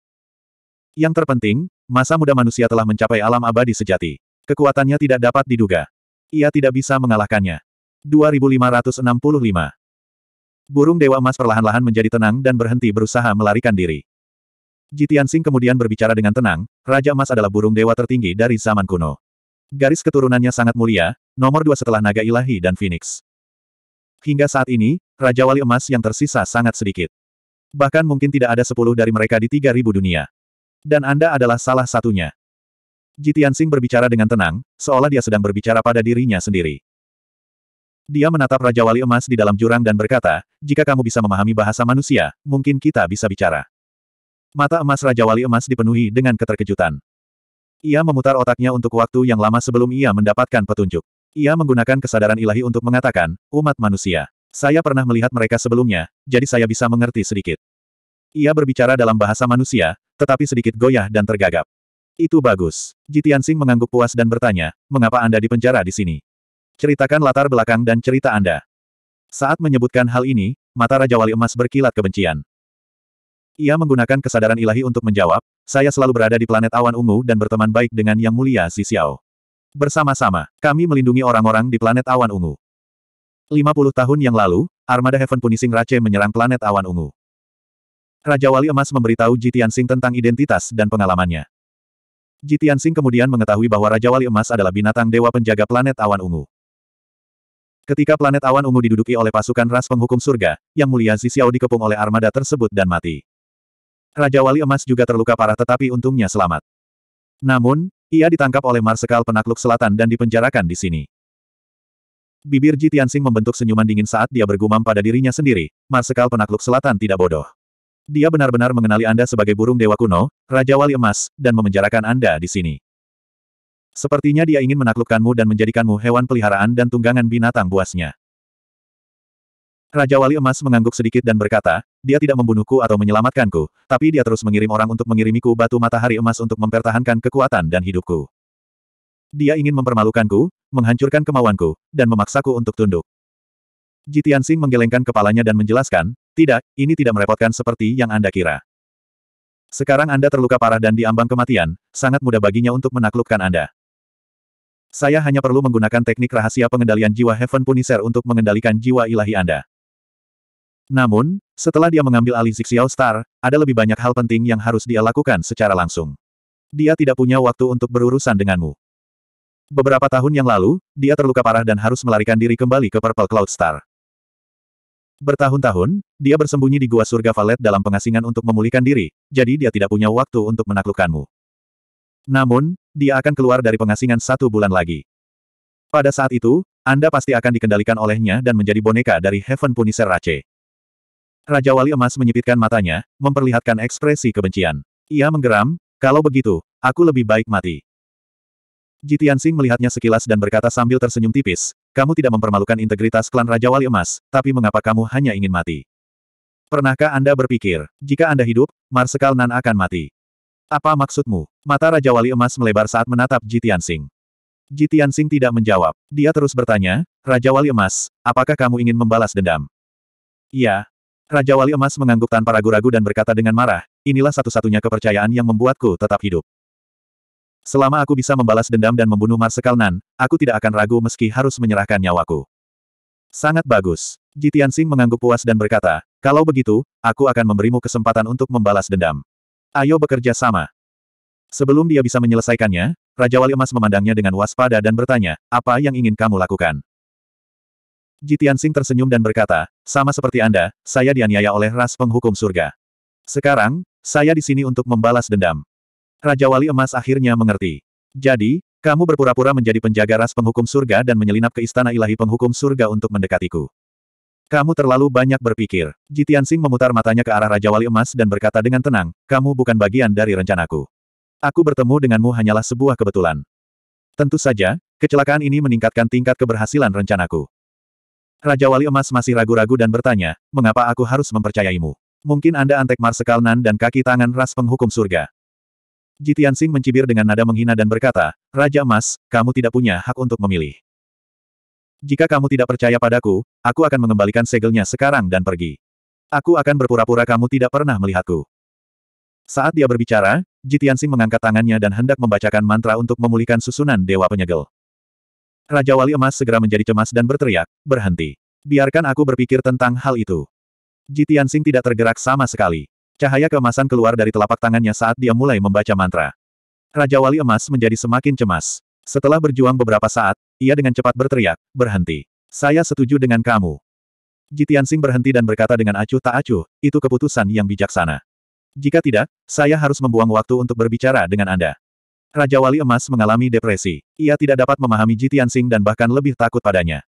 Speaker 1: Yang terpenting, masa muda manusia telah mencapai alam abadi sejati. Kekuatannya tidak dapat diduga. Ia tidak bisa mengalahkannya. 2565 Burung Dewa Emas perlahan-lahan menjadi tenang dan berhenti berusaha melarikan diri. Jitian Sing kemudian berbicara dengan tenang, Raja Emas adalah burung dewa tertinggi dari zaman kuno. Garis keturunannya sangat mulia, nomor dua setelah naga ilahi dan phoenix. Hingga saat ini, Raja Wali Emas yang tersisa sangat sedikit. Bahkan mungkin tidak ada sepuluh dari mereka di tiga ribu dunia. Dan Anda adalah salah satunya. Jitian Sing berbicara dengan tenang, seolah dia sedang berbicara pada dirinya sendiri. Dia menatap Raja Wali Emas di dalam jurang dan berkata, jika kamu bisa memahami bahasa manusia, mungkin kita bisa bicara. Mata emas Raja Wali Emas dipenuhi dengan keterkejutan. Ia memutar otaknya untuk waktu yang lama sebelum ia mendapatkan petunjuk. Ia menggunakan kesadaran ilahi untuk mengatakan, umat manusia. Saya pernah melihat mereka sebelumnya, jadi saya bisa mengerti sedikit. Ia berbicara dalam bahasa manusia, tetapi sedikit goyah dan tergagap. Itu bagus. Jitian Sing mengangguk puas dan bertanya, mengapa Anda dipenjara di sini? Ceritakan latar belakang dan cerita Anda. Saat menyebutkan hal ini, mata Raja Wali Emas berkilat kebencian. Ia menggunakan kesadaran ilahi untuk menjawab, saya selalu berada di planet awan ungu dan berteman baik dengan Yang Mulia Xiao. Bersama-sama, kami melindungi orang-orang di planet awan ungu. 50 tahun yang lalu, armada Heaven Punishing Rache menyerang planet awan ungu. Raja Wali Emas memberitahu Jitian Sing tentang identitas dan pengalamannya. Jitian Sing kemudian mengetahui bahwa Raja Wali Emas adalah binatang dewa penjaga planet awan ungu. Ketika planet awan ungu diduduki oleh pasukan ras penghukum surga, yang mulia Zixiao dikepung oleh armada tersebut dan mati. Raja Wali Emas juga terluka parah tetapi untungnya selamat. Namun, ia ditangkap oleh Marsekal Penakluk Selatan dan dipenjarakan di sini. Bibir Ji Tianxing membentuk senyuman dingin saat dia bergumam pada dirinya sendiri, Marsekal Penakluk Selatan tidak bodoh. Dia benar-benar mengenali Anda sebagai burung dewa kuno, Raja Wali Emas, dan memenjarakan Anda di sini. Sepertinya dia ingin menaklukkanmu dan menjadikanmu hewan peliharaan dan tunggangan binatang buasnya. Raja Wali Emas mengangguk sedikit dan berkata, dia tidak membunuhku atau menyelamatkanku, tapi dia terus mengirim orang untuk mengirimiku batu matahari emas untuk mempertahankan kekuatan dan hidupku. Dia ingin mempermalukanku, menghancurkan kemauanku, dan memaksaku untuk tunduk. Jitian Sing menggelengkan kepalanya dan menjelaskan, tidak, ini tidak merepotkan seperti yang Anda kira. Sekarang Anda terluka parah dan diambang kematian, sangat mudah baginya untuk menaklukkan Anda. Saya hanya perlu menggunakan teknik rahasia pengendalian jiwa Heaven Punisher untuk mengendalikan jiwa ilahi Anda. Namun, setelah dia mengambil alih Zixiao Star, ada lebih banyak hal penting yang harus dia lakukan secara langsung. Dia tidak punya waktu untuk berurusan denganmu. Beberapa tahun yang lalu, dia terluka parah dan harus melarikan diri kembali ke Purple Cloud Star. Bertahun-tahun, dia bersembunyi di Gua Surga Valet dalam pengasingan untuk memulihkan diri, jadi dia tidak punya waktu untuk menaklukkanmu. Namun, dia akan keluar dari pengasingan satu bulan lagi. Pada saat itu, Anda pasti akan dikendalikan olehnya dan menjadi boneka dari Heaven Punisher Rache. Raja Wali Emas menyipitkan matanya, memperlihatkan ekspresi kebencian. Ia menggeram, kalau begitu, aku lebih baik mati. Jitian Sing melihatnya sekilas dan berkata sambil tersenyum tipis, kamu tidak mempermalukan integritas klan Raja Wali Emas, tapi mengapa kamu hanya ingin mati? Pernahkah Anda berpikir, jika Anda hidup, Marsekal Nan akan mati? Apa maksudmu? Mata Raja Wali Emas melebar saat menatap Jitian Sing. Jitian Sing tidak menjawab. Dia terus bertanya, Raja Wali Emas, apakah kamu ingin membalas dendam? Ya, Raja Wali Emas mengangguk tanpa ragu-ragu dan berkata dengan marah, inilah satu-satunya kepercayaan yang membuatku tetap hidup. Selama aku bisa membalas dendam dan membunuh Marsekal Nan, aku tidak akan ragu meski harus menyerahkan nyawaku. Sangat bagus. Jitian Singh mengangguk puas dan berkata, kalau begitu, aku akan memberimu kesempatan untuk membalas dendam. Ayo bekerja sama. Sebelum dia bisa menyelesaikannya, Raja Wali Emas memandangnya dengan waspada dan bertanya, apa yang ingin kamu lakukan? Jitiansing tersenyum dan berkata, sama seperti Anda, saya dianiaya oleh ras penghukum surga. Sekarang, saya di sini untuk membalas dendam. Raja Wali Emas akhirnya mengerti. Jadi, kamu berpura-pura menjadi penjaga ras penghukum surga dan menyelinap ke istana ilahi penghukum surga untuk mendekatiku. Kamu terlalu banyak berpikir. Jitiansing memutar matanya ke arah Raja Wali Emas dan berkata dengan tenang, kamu bukan bagian dari rencanaku. Aku bertemu denganmu hanyalah sebuah kebetulan. Tentu saja, kecelakaan ini meningkatkan tingkat keberhasilan rencanaku. Raja Wali Emas masih ragu-ragu dan bertanya, mengapa aku harus mempercayaimu? Mungkin Anda antek Marsekal Nan dan kaki tangan ras penghukum surga. Jitian Sing mencibir dengan nada menghina dan berkata, Raja Emas, kamu tidak punya hak untuk memilih. Jika kamu tidak percaya padaku, aku akan mengembalikan segelnya sekarang dan pergi. Aku akan berpura-pura kamu tidak pernah melihatku. Saat dia berbicara, Jitian Sing mengangkat tangannya dan hendak membacakan mantra untuk memulihkan susunan Dewa Penyegel. Raja Wali Emas segera menjadi cemas dan berteriak, berhenti. Biarkan aku berpikir tentang hal itu. Jitian Sing tidak tergerak sama sekali. Cahaya keemasan keluar dari telapak tangannya saat dia mulai membaca mantra. Raja Wali Emas menjadi semakin cemas. Setelah berjuang beberapa saat, ia dengan cepat berteriak, berhenti. Saya setuju dengan kamu. Jitian Sing berhenti dan berkata dengan acuh tak acuh, itu keputusan yang bijaksana. Jika tidak, saya harus membuang waktu untuk berbicara dengan Anda. Raja Wali Emas mengalami depresi. Ia tidak dapat memahami Ji Tianxing dan bahkan lebih takut padanya.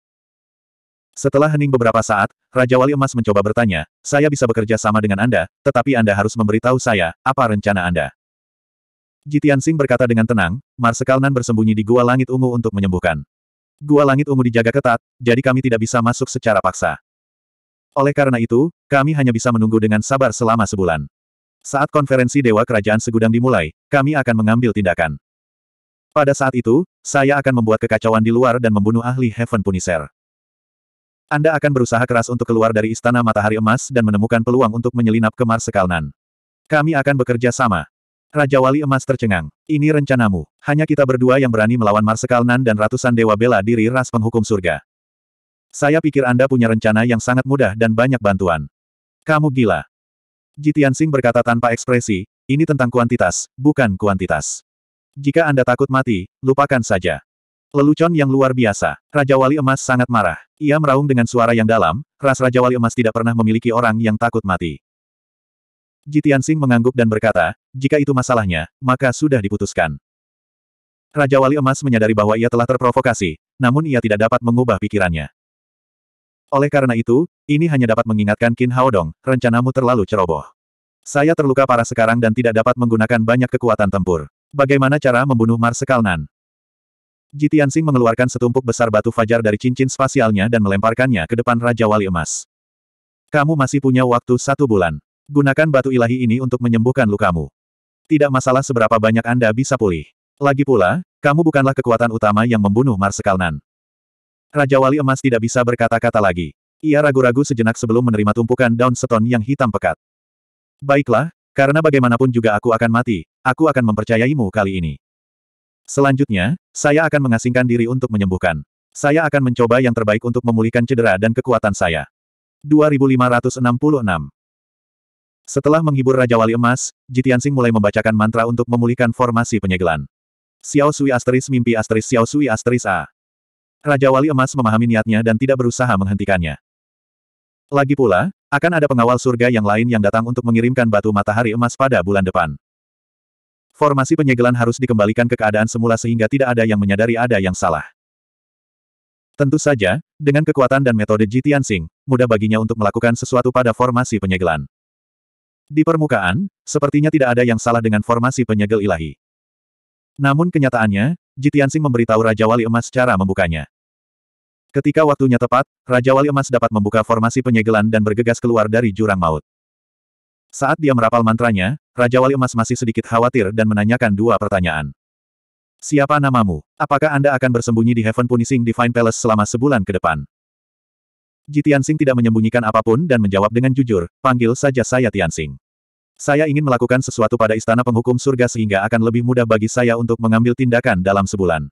Speaker 1: Setelah hening beberapa saat, Raja Wali Emas mencoba bertanya, saya bisa bekerja sama dengan Anda, tetapi Anda harus memberitahu saya, apa rencana Anda? Ji Tianxing berkata dengan tenang, Marsekal Nan bersembunyi di Gua Langit Ungu untuk menyembuhkan. Gua Langit Ungu dijaga ketat, jadi kami tidak bisa masuk secara paksa. Oleh karena itu, kami hanya bisa menunggu dengan sabar selama sebulan. Saat konferensi Dewa Kerajaan Segudang dimulai, kami akan mengambil tindakan. Pada saat itu, saya akan membuat kekacauan di luar dan membunuh ahli Heaven Punisher. Anda akan berusaha keras untuk keluar dari Istana Matahari Emas dan menemukan peluang untuk menyelinap ke Mars Sekalnan. Kami akan bekerja sama. Raja Wali Emas tercengang. Ini rencanamu. Hanya kita berdua yang berani melawan Marsekalnan dan ratusan dewa bela diri ras penghukum surga. Saya pikir Anda punya rencana yang sangat mudah dan banyak bantuan. Kamu gila. Jitian Sing berkata tanpa ekspresi, ini tentang kuantitas, bukan kuantitas. Jika Anda takut mati, lupakan saja. Lelucon yang luar biasa. Raja Wali Emas sangat marah. Ia meraung dengan suara yang dalam, ras Raja Wali Emas tidak pernah memiliki orang yang takut mati. Jitian Sing mengangguk dan berkata, jika itu masalahnya, maka sudah diputuskan. Raja Wali Emas menyadari bahwa ia telah terprovokasi, namun ia tidak dapat mengubah pikirannya. Oleh karena itu, ini hanya dapat mengingatkan Qin Dong. rencanamu terlalu ceroboh. Saya terluka parah sekarang dan tidak dapat menggunakan banyak kekuatan tempur. Bagaimana cara membunuh Marsikal Nan? Jitian mengeluarkan setumpuk besar batu fajar dari cincin spasialnya dan melemparkannya ke depan Raja Wali Emas. Kamu masih punya waktu satu bulan. Gunakan batu ilahi ini untuk menyembuhkan lukamu. Tidak masalah seberapa banyak Anda bisa pulih. Lagi pula, kamu bukanlah kekuatan utama yang membunuh Marsikal Nan. Raja Wali Emas tidak bisa berkata-kata lagi. Ia ragu-ragu sejenak sebelum menerima tumpukan daun seton yang hitam pekat. Baiklah, karena bagaimanapun juga aku akan mati, aku akan mempercayaimu kali ini. Selanjutnya, saya akan mengasingkan diri untuk menyembuhkan. Saya akan mencoba yang terbaik untuk memulihkan cedera dan kekuatan saya. 2566 Setelah menghibur Raja Wali Emas, Jitiansing mulai membacakan mantra untuk memulihkan formasi penyegelan. Xiao Sui asteris mimpi asteris Xiao Sui asteris A. Raja Wali Emas memahami niatnya dan tidak berusaha menghentikannya. Lagi pula, akan ada pengawal surga yang lain yang datang untuk mengirimkan batu matahari emas pada bulan depan. Formasi penyegelan harus dikembalikan ke keadaan semula sehingga tidak ada yang menyadari ada yang salah. Tentu saja, dengan kekuatan dan metode Jitian Sing, mudah baginya untuk melakukan sesuatu pada formasi penyegelan. Di permukaan, sepertinya tidak ada yang salah dengan formasi penyegel ilahi. Namun kenyataannya, Jitian Sing memberitahu Raja Wali Emas cara membukanya. Ketika waktunya tepat, Raja Wali Emas dapat membuka formasi penyegelan dan bergegas keluar dari jurang maut. Saat dia merapal mantranya, Raja Wali Emas masih sedikit khawatir dan menanyakan dua pertanyaan. Siapa namamu? Apakah Anda akan bersembunyi di Heaven Punishing Divine Palace selama sebulan ke depan? Ji Tianxing tidak menyembunyikan apapun dan menjawab dengan jujur, panggil saja saya Tianxing. Saya ingin melakukan sesuatu pada Istana Penghukum Surga sehingga akan lebih mudah bagi saya untuk mengambil tindakan dalam sebulan.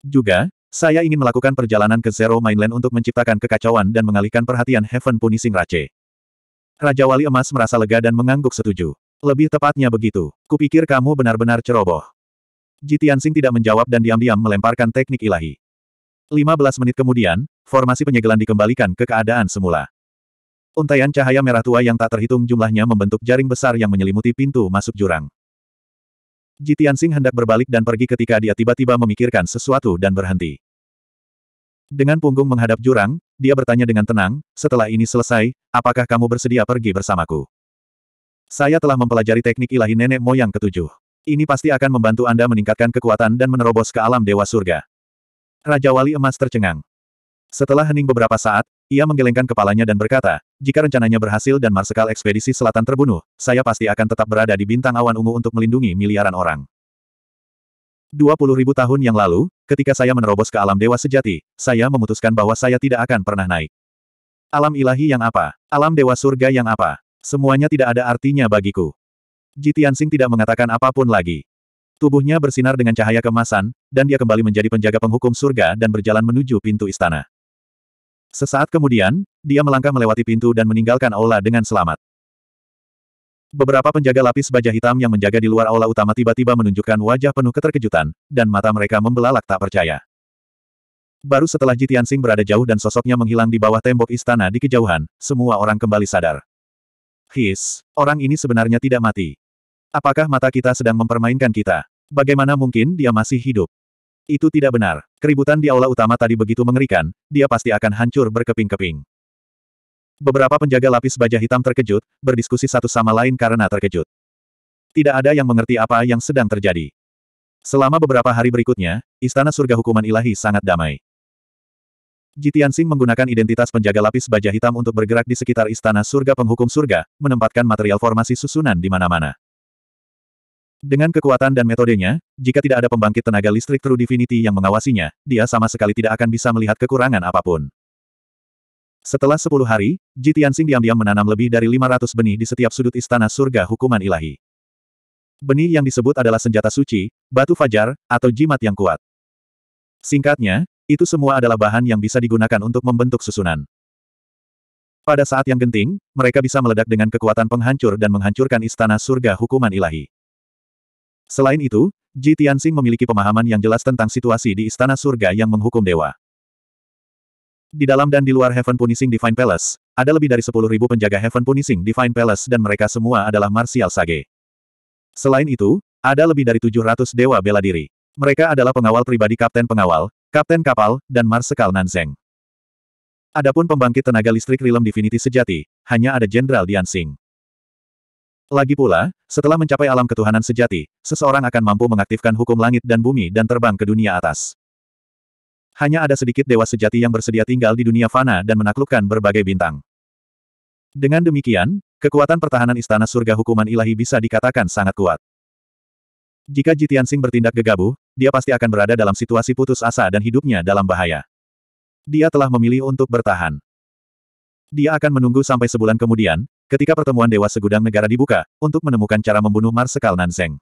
Speaker 1: Juga, saya ingin melakukan perjalanan ke Zero Mainland untuk menciptakan kekacauan dan mengalihkan perhatian Heaven Punishing Rache. Raja Wali Emas merasa lega dan mengangguk setuju. Lebih tepatnya begitu. Kupikir kamu benar-benar ceroboh. Jitiansing tidak menjawab dan diam-diam melemparkan teknik ilahi. 15 menit kemudian, formasi penyegelan dikembalikan ke keadaan semula. Untaian cahaya merah tua yang tak terhitung jumlahnya membentuk jaring besar yang menyelimuti pintu masuk jurang. Jitian Sing hendak berbalik dan pergi ketika dia tiba-tiba memikirkan sesuatu dan berhenti. Dengan punggung menghadap jurang, dia bertanya dengan tenang, setelah ini selesai, apakah kamu bersedia pergi bersamaku? Saya telah mempelajari teknik ilahi nenek moyang ketujuh. Ini pasti akan membantu Anda meningkatkan kekuatan dan menerobos ke alam dewa surga. Raja Wali Emas tercengang. Setelah hening beberapa saat, ia menggelengkan kepalanya dan berkata, jika rencananya berhasil dan Marsekal Ekspedisi Selatan terbunuh, saya pasti akan tetap berada di bintang awan ungu untuk melindungi miliaran orang. 20 ribu tahun yang lalu, ketika saya menerobos ke alam dewa sejati, saya memutuskan bahwa saya tidak akan pernah naik. Alam ilahi yang apa? Alam dewa surga yang apa? Semuanya tidak ada artinya bagiku. Jitiansing tidak mengatakan apapun lagi. Tubuhnya bersinar dengan cahaya kemasan, dan dia kembali menjadi penjaga penghukum surga dan berjalan menuju pintu istana. Sesaat kemudian, dia melangkah melewati pintu dan meninggalkan aula dengan selamat. Beberapa penjaga lapis baja hitam yang menjaga di luar aula utama tiba-tiba menunjukkan wajah penuh keterkejutan, dan mata mereka membelalak tak percaya. Baru setelah Jitian Sing berada jauh dan sosoknya menghilang di bawah tembok istana di kejauhan, semua orang kembali sadar. His, orang ini sebenarnya tidak mati. Apakah mata kita sedang mempermainkan kita? Bagaimana mungkin dia masih hidup? Itu tidak benar. Keributan di aula utama tadi begitu mengerikan, dia pasti akan hancur berkeping-keping. Beberapa penjaga lapis baja hitam terkejut, berdiskusi satu sama lain karena terkejut. Tidak ada yang mengerti apa yang sedang terjadi. Selama beberapa hari berikutnya, Istana Surga Hukuman Ilahi sangat damai. Jitian Jitiansing menggunakan identitas penjaga lapis baja hitam untuk bergerak di sekitar Istana Surga Penghukum Surga, menempatkan material formasi susunan di mana-mana. Dengan kekuatan dan metodenya, jika tidak ada pembangkit tenaga listrik True Divinity yang mengawasinya, dia sama sekali tidak akan bisa melihat kekurangan apapun. Setelah 10 hari, Ji Tianxing diam-diam menanam lebih dari 500 benih di setiap sudut istana surga hukuman ilahi. Benih yang disebut adalah senjata suci, batu fajar, atau jimat yang kuat. Singkatnya, itu semua adalah bahan yang bisa digunakan untuk membentuk susunan. Pada saat yang genting, mereka bisa meledak dengan kekuatan penghancur dan menghancurkan istana surga hukuman ilahi. Selain itu, Ji Tianxing memiliki pemahaman yang jelas tentang situasi di Istana Surga yang menghukum dewa. Di dalam dan di luar Heaven Punishing Divine Palace, ada lebih dari 10.000 penjaga Heaven Punishing Divine Palace dan mereka semua adalah Martial Sage. Selain itu, ada lebih dari 700 dewa bela diri. Mereka adalah pengawal pribadi Kapten Pengawal, Kapten Kapal, dan Marsekal Nanzeng. Adapun pembangkit tenaga listrik Realm Divinity sejati, hanya ada Jenderal Dian Sing. Lagi pula, setelah mencapai alam ketuhanan sejati, seseorang akan mampu mengaktifkan hukum langit dan bumi dan terbang ke dunia atas. Hanya ada sedikit dewa sejati yang bersedia tinggal di dunia fana dan menaklukkan berbagai bintang. Dengan demikian, kekuatan pertahanan istana surga hukuman ilahi bisa dikatakan sangat kuat. Jika Jitian Sing bertindak gegabah, dia pasti akan berada dalam situasi putus asa dan hidupnya dalam bahaya. Dia telah memilih untuk bertahan. Dia akan menunggu sampai sebulan kemudian, ketika pertemuan Dewa Segudang Negara dibuka, untuk menemukan cara membunuh Marsekal Nanzeng.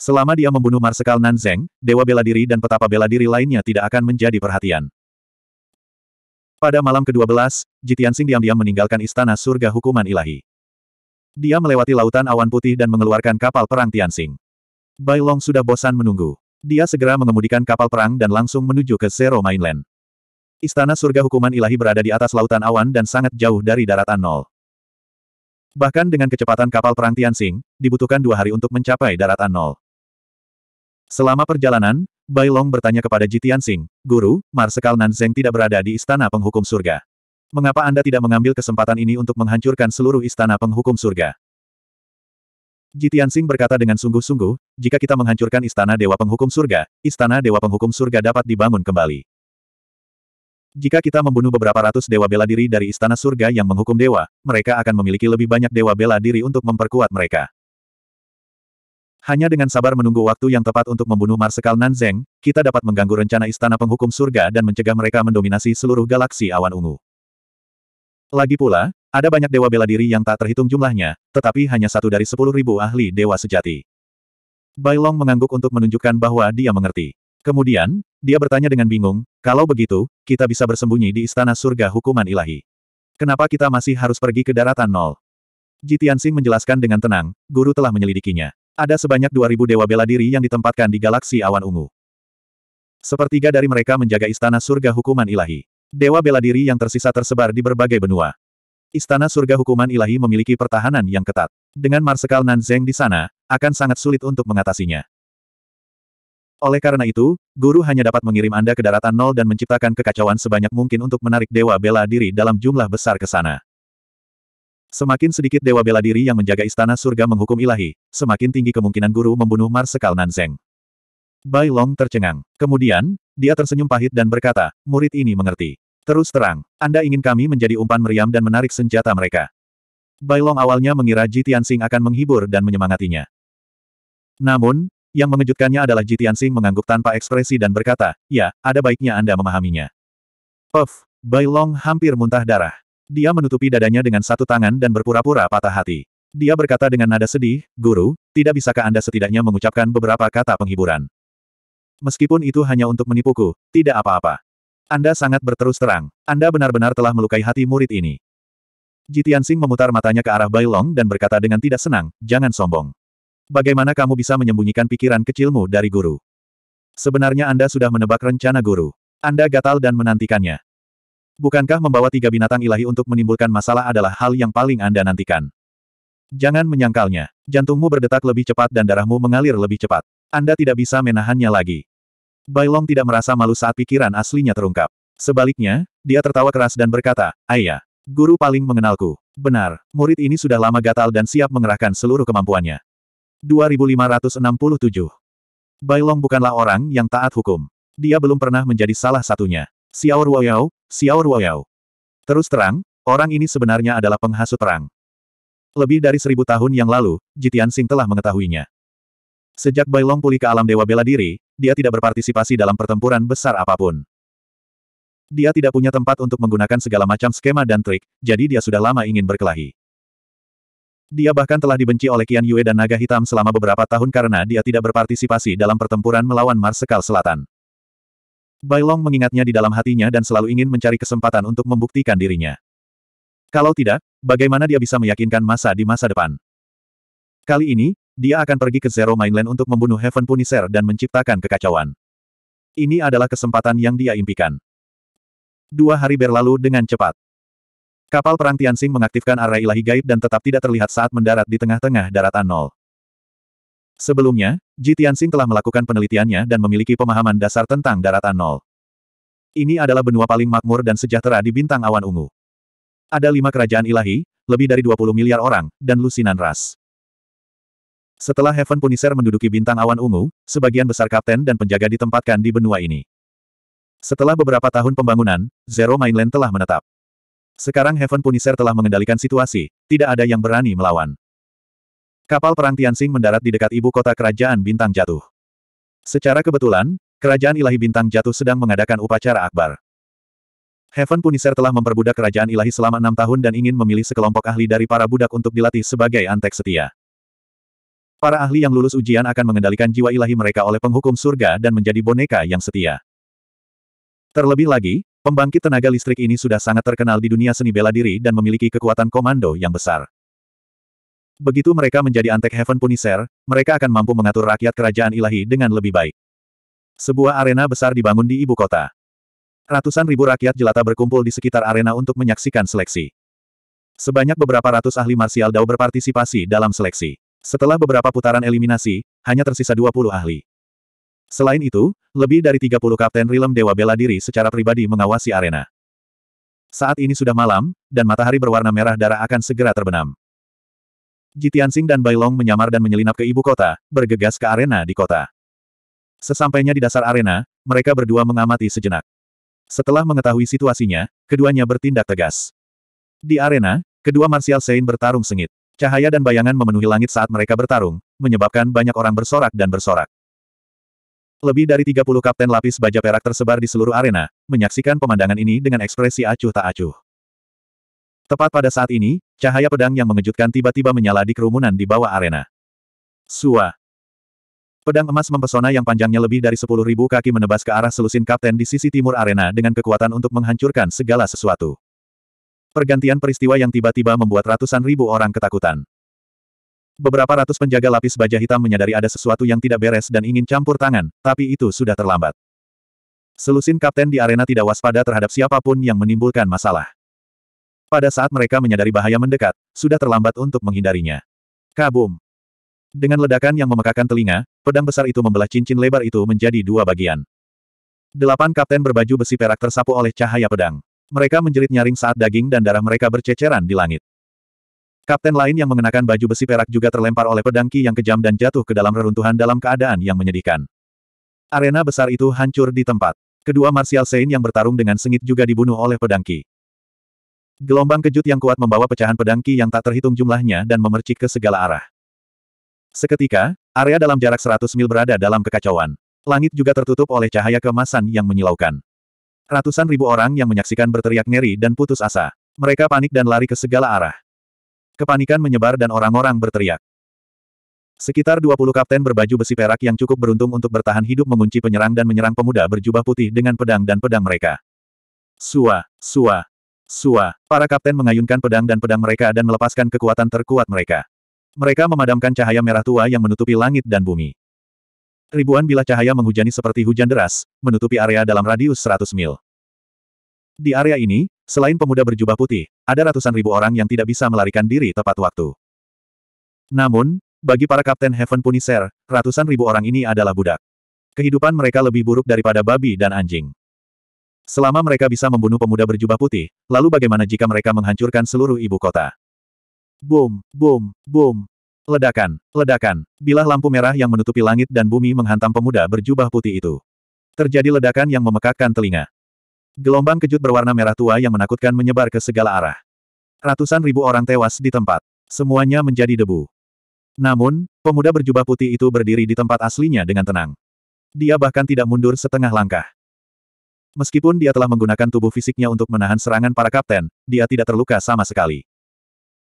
Speaker 1: Selama dia membunuh Marsekal Nanzeng, Dewa Bela Diri dan Petapa Bela Diri lainnya tidak akan menjadi perhatian. Pada malam ke-12, Jitiansing diam-diam meninggalkan istana surga hukuman ilahi. Dia melewati lautan awan putih dan mengeluarkan kapal perang Tianxing. Bailong sudah bosan menunggu. Dia segera mengemudikan kapal perang dan langsung menuju ke Zero Mainland. Istana surga hukuman ilahi berada di atas lautan awan dan sangat jauh dari daratan nol. Bahkan dengan kecepatan kapal perang Tianxing, dibutuhkan dua hari untuk mencapai daratan nol. Selama perjalanan, Bai Long bertanya kepada Ji Tianxing, Guru, Marsekal Nanzeng tidak berada di Istana Penghukum Surga. Mengapa Anda tidak mengambil kesempatan ini untuk menghancurkan seluruh Istana Penghukum Surga? Ji Tianxing berkata dengan sungguh-sungguh, jika kita menghancurkan Istana Dewa Penghukum Surga, Istana Dewa Penghukum Surga dapat dibangun kembali. Jika kita membunuh beberapa ratus dewa bela diri dari istana surga yang menghukum dewa, mereka akan memiliki lebih banyak dewa bela diri untuk memperkuat mereka. Hanya dengan sabar menunggu waktu yang tepat untuk membunuh Marsekal Nanzeng, kita dapat mengganggu rencana istana penghukum surga dan mencegah mereka mendominasi seluruh galaksi awan ungu. Lagi pula, ada banyak dewa bela diri yang tak terhitung jumlahnya, tetapi hanya satu dari sepuluh ribu ahli dewa sejati. Bailong mengangguk untuk menunjukkan bahwa dia mengerti. Kemudian, dia bertanya dengan bingung, kalau begitu, kita bisa bersembunyi di istana surga hukuman ilahi. Kenapa kita masih harus pergi ke daratan nol? Jitiansing menjelaskan dengan tenang, guru telah menyelidikinya. Ada sebanyak 2000 dewa bela diri yang ditempatkan di galaksi awan ungu. Sepertiga dari mereka menjaga istana surga hukuman ilahi. Dewa bela diri yang tersisa tersebar di berbagai benua. Istana surga hukuman ilahi memiliki pertahanan yang ketat. Dengan Marsekal Nanzeng di sana, akan sangat sulit untuk mengatasinya. Oleh karena itu, guru hanya dapat mengirim Anda ke daratan nol dan menciptakan kekacauan sebanyak mungkin untuk menarik dewa bela diri dalam jumlah besar ke sana. Semakin sedikit dewa bela diri yang menjaga istana surga menghukum ilahi, semakin tinggi kemungkinan guru membunuh Marsekal Nanzeng. Bai Long tercengang. Kemudian, dia tersenyum pahit dan berkata, murid ini mengerti. Terus terang, Anda ingin kami menjadi umpan meriam dan menarik senjata mereka. Bai Long awalnya mengira Ji Tianxing akan menghibur dan menyemangatinya. Namun, yang mengejutkannya adalah Jitianxing mengangguk tanpa ekspresi dan berkata, ya, ada baiknya Anda memahaminya. Puff, Bai Long hampir muntah darah. Dia menutupi dadanya dengan satu tangan dan berpura-pura patah hati. Dia berkata dengan nada sedih, Guru, tidak bisakah Anda setidaknya mengucapkan beberapa kata penghiburan? Meskipun itu hanya untuk menipuku, tidak apa-apa. Anda sangat berterus terang. Anda benar-benar telah melukai hati murid ini. Jitianxing memutar matanya ke arah Bailong dan berkata dengan tidak senang, jangan sombong. Bagaimana kamu bisa menyembunyikan pikiran kecilmu dari guru? Sebenarnya Anda sudah menebak rencana guru. Anda gatal dan menantikannya. Bukankah membawa tiga binatang ilahi untuk menimbulkan masalah adalah hal yang paling Anda nantikan? Jangan menyangkalnya. Jantungmu berdetak lebih cepat dan darahmu mengalir lebih cepat. Anda tidak bisa menahannya lagi. Bailong tidak merasa malu saat pikiran aslinya terungkap. Sebaliknya, dia tertawa keras dan berkata, Ayah, guru paling mengenalku. Benar, murid ini sudah lama gatal dan siap mengerahkan seluruh kemampuannya. 2567. Bailong bukanlah orang yang taat hukum. Dia belum pernah menjadi salah satunya. Xiao Ruoyao, Xiao Ruoyao. Terus terang, orang ini sebenarnya adalah penghasut perang. Lebih dari seribu tahun yang lalu, Jitian Sing telah mengetahuinya. Sejak Bailong pulih ke alam dewa bela diri, dia tidak berpartisipasi dalam pertempuran besar apapun. Dia tidak punya tempat untuk menggunakan segala macam skema dan trik, jadi dia sudah lama ingin berkelahi. Dia bahkan telah dibenci oleh Qian Yue dan Naga Hitam selama beberapa tahun karena dia tidak berpartisipasi dalam pertempuran melawan Marsekal Selatan. Bailong mengingatnya di dalam hatinya dan selalu ingin mencari kesempatan untuk membuktikan dirinya. Kalau tidak, bagaimana dia bisa meyakinkan masa di masa depan? Kali ini, dia akan pergi ke Zero Mainland untuk membunuh Heaven Punisher dan menciptakan kekacauan. Ini adalah kesempatan yang dia impikan. Dua hari berlalu dengan cepat. Kapal perang Tianxing mengaktifkan arah ilahi gaib dan tetap tidak terlihat saat mendarat di tengah-tengah daratan nol. Sebelumnya, Ji Tianxing telah melakukan penelitiannya dan memiliki pemahaman dasar tentang daratan nol. Ini adalah benua paling makmur dan sejahtera di bintang awan ungu. Ada lima kerajaan ilahi, lebih dari 20 miliar orang, dan lusinan ras. Setelah Heaven Punisher menduduki bintang awan ungu, sebagian besar kapten dan penjaga ditempatkan di benua ini. Setelah beberapa tahun pembangunan, Zero Mainland telah menetap. Sekarang Heaven Punisher telah mengendalikan situasi, tidak ada yang berani melawan. Kapal perang Tianxing mendarat di dekat ibu kota kerajaan Bintang Jatuh. Secara kebetulan, kerajaan ilahi Bintang Jatuh sedang mengadakan upacara akbar. Heaven Punisher telah memperbudak kerajaan ilahi selama enam tahun dan ingin memilih sekelompok ahli dari para budak untuk dilatih sebagai antek setia. Para ahli yang lulus ujian akan mengendalikan jiwa ilahi mereka oleh penghukum surga dan menjadi boneka yang setia. Terlebih lagi, Pembangkit tenaga listrik ini sudah sangat terkenal di dunia seni bela diri dan memiliki kekuatan komando yang besar. Begitu mereka menjadi Antek Heaven Punisher, mereka akan mampu mengatur rakyat kerajaan ilahi dengan lebih baik. Sebuah arena besar dibangun di ibu kota. Ratusan ribu rakyat jelata berkumpul di sekitar arena untuk menyaksikan seleksi. Sebanyak beberapa ratus ahli marsial dao berpartisipasi dalam seleksi. Setelah beberapa putaran eliminasi, hanya tersisa 20 ahli. Selain itu, lebih dari 30 kapten Rilem Dewa Bela Diri secara pribadi mengawasi arena. Saat ini sudah malam, dan matahari berwarna merah darah akan segera terbenam. Jitiansing dan Bailong menyamar dan menyelinap ke ibu kota, bergegas ke arena di kota. Sesampainya di dasar arena, mereka berdua mengamati sejenak. Setelah mengetahui situasinya, keduanya bertindak tegas. Di arena, kedua Martial Sein bertarung sengit. Cahaya dan bayangan memenuhi langit saat mereka bertarung, menyebabkan banyak orang bersorak dan bersorak. Lebih dari 30 kapten lapis baja perak tersebar di seluruh arena, menyaksikan pemandangan ini dengan ekspresi acuh tak acuh. Tepat pada saat ini, cahaya pedang yang mengejutkan tiba-tiba menyala di kerumunan di bawah arena. Sua. Pedang emas mempesona yang panjangnya lebih dari 10.000 kaki menebas ke arah selusin kapten di sisi timur arena dengan kekuatan untuk menghancurkan segala sesuatu. Pergantian peristiwa yang tiba-tiba membuat ratusan ribu orang ketakutan. Beberapa ratus penjaga lapis baja hitam menyadari ada sesuatu yang tidak beres dan ingin campur tangan, tapi itu sudah terlambat. Selusin kapten di arena tidak waspada terhadap siapapun yang menimbulkan masalah. Pada saat mereka menyadari bahaya mendekat, sudah terlambat untuk menghindarinya. Kabum! Dengan ledakan yang memekakan telinga, pedang besar itu membelah cincin lebar itu menjadi dua bagian. Delapan kapten berbaju besi perak tersapu oleh cahaya pedang. Mereka menjerit nyaring saat daging dan darah mereka berceceran di langit. Kapten lain yang mengenakan baju besi perak juga terlempar oleh pedang Ki yang kejam dan jatuh ke dalam reruntuhan dalam keadaan yang menyedihkan. Arena besar itu hancur di tempat. Kedua Martial Sein yang bertarung dengan sengit juga dibunuh oleh pedang Ki. Gelombang kejut yang kuat membawa pecahan pedang Ki yang tak terhitung jumlahnya dan memercik ke segala arah. Seketika, area dalam jarak 100 mil berada dalam kekacauan. Langit juga tertutup oleh cahaya kemasan yang menyilaukan. Ratusan ribu orang yang menyaksikan berteriak ngeri dan putus asa. Mereka panik dan lari ke segala arah. Kepanikan menyebar dan orang-orang berteriak. Sekitar 20 kapten berbaju besi perak yang cukup beruntung untuk bertahan hidup mengunci penyerang dan menyerang pemuda berjubah putih dengan pedang dan pedang mereka. Sua, sua, sua. Para kapten mengayunkan pedang dan pedang mereka dan melepaskan kekuatan terkuat mereka. Mereka memadamkan cahaya merah tua yang menutupi langit dan bumi. Ribuan bilah cahaya menghujani seperti hujan deras, menutupi area dalam radius 100 mil. Di area ini, Selain pemuda berjubah putih, ada ratusan ribu orang yang tidak bisa melarikan diri tepat waktu. Namun, bagi para Kapten Heaven Punisher, ratusan ribu orang ini adalah budak. Kehidupan mereka lebih buruk daripada babi dan anjing. Selama mereka bisa membunuh pemuda berjubah putih, lalu bagaimana jika mereka menghancurkan seluruh ibu kota? Boom, boom, boom. Ledakan, ledakan. Bilah lampu merah yang menutupi langit dan bumi menghantam pemuda berjubah putih itu. Terjadi ledakan yang memekakkan telinga. Gelombang kejut berwarna merah tua yang menakutkan menyebar ke segala arah. Ratusan ribu orang tewas di tempat. Semuanya menjadi debu. Namun, pemuda berjubah putih itu berdiri di tempat aslinya dengan tenang. Dia bahkan tidak mundur setengah langkah. Meskipun dia telah menggunakan tubuh fisiknya untuk menahan serangan para kapten, dia tidak terluka sama sekali.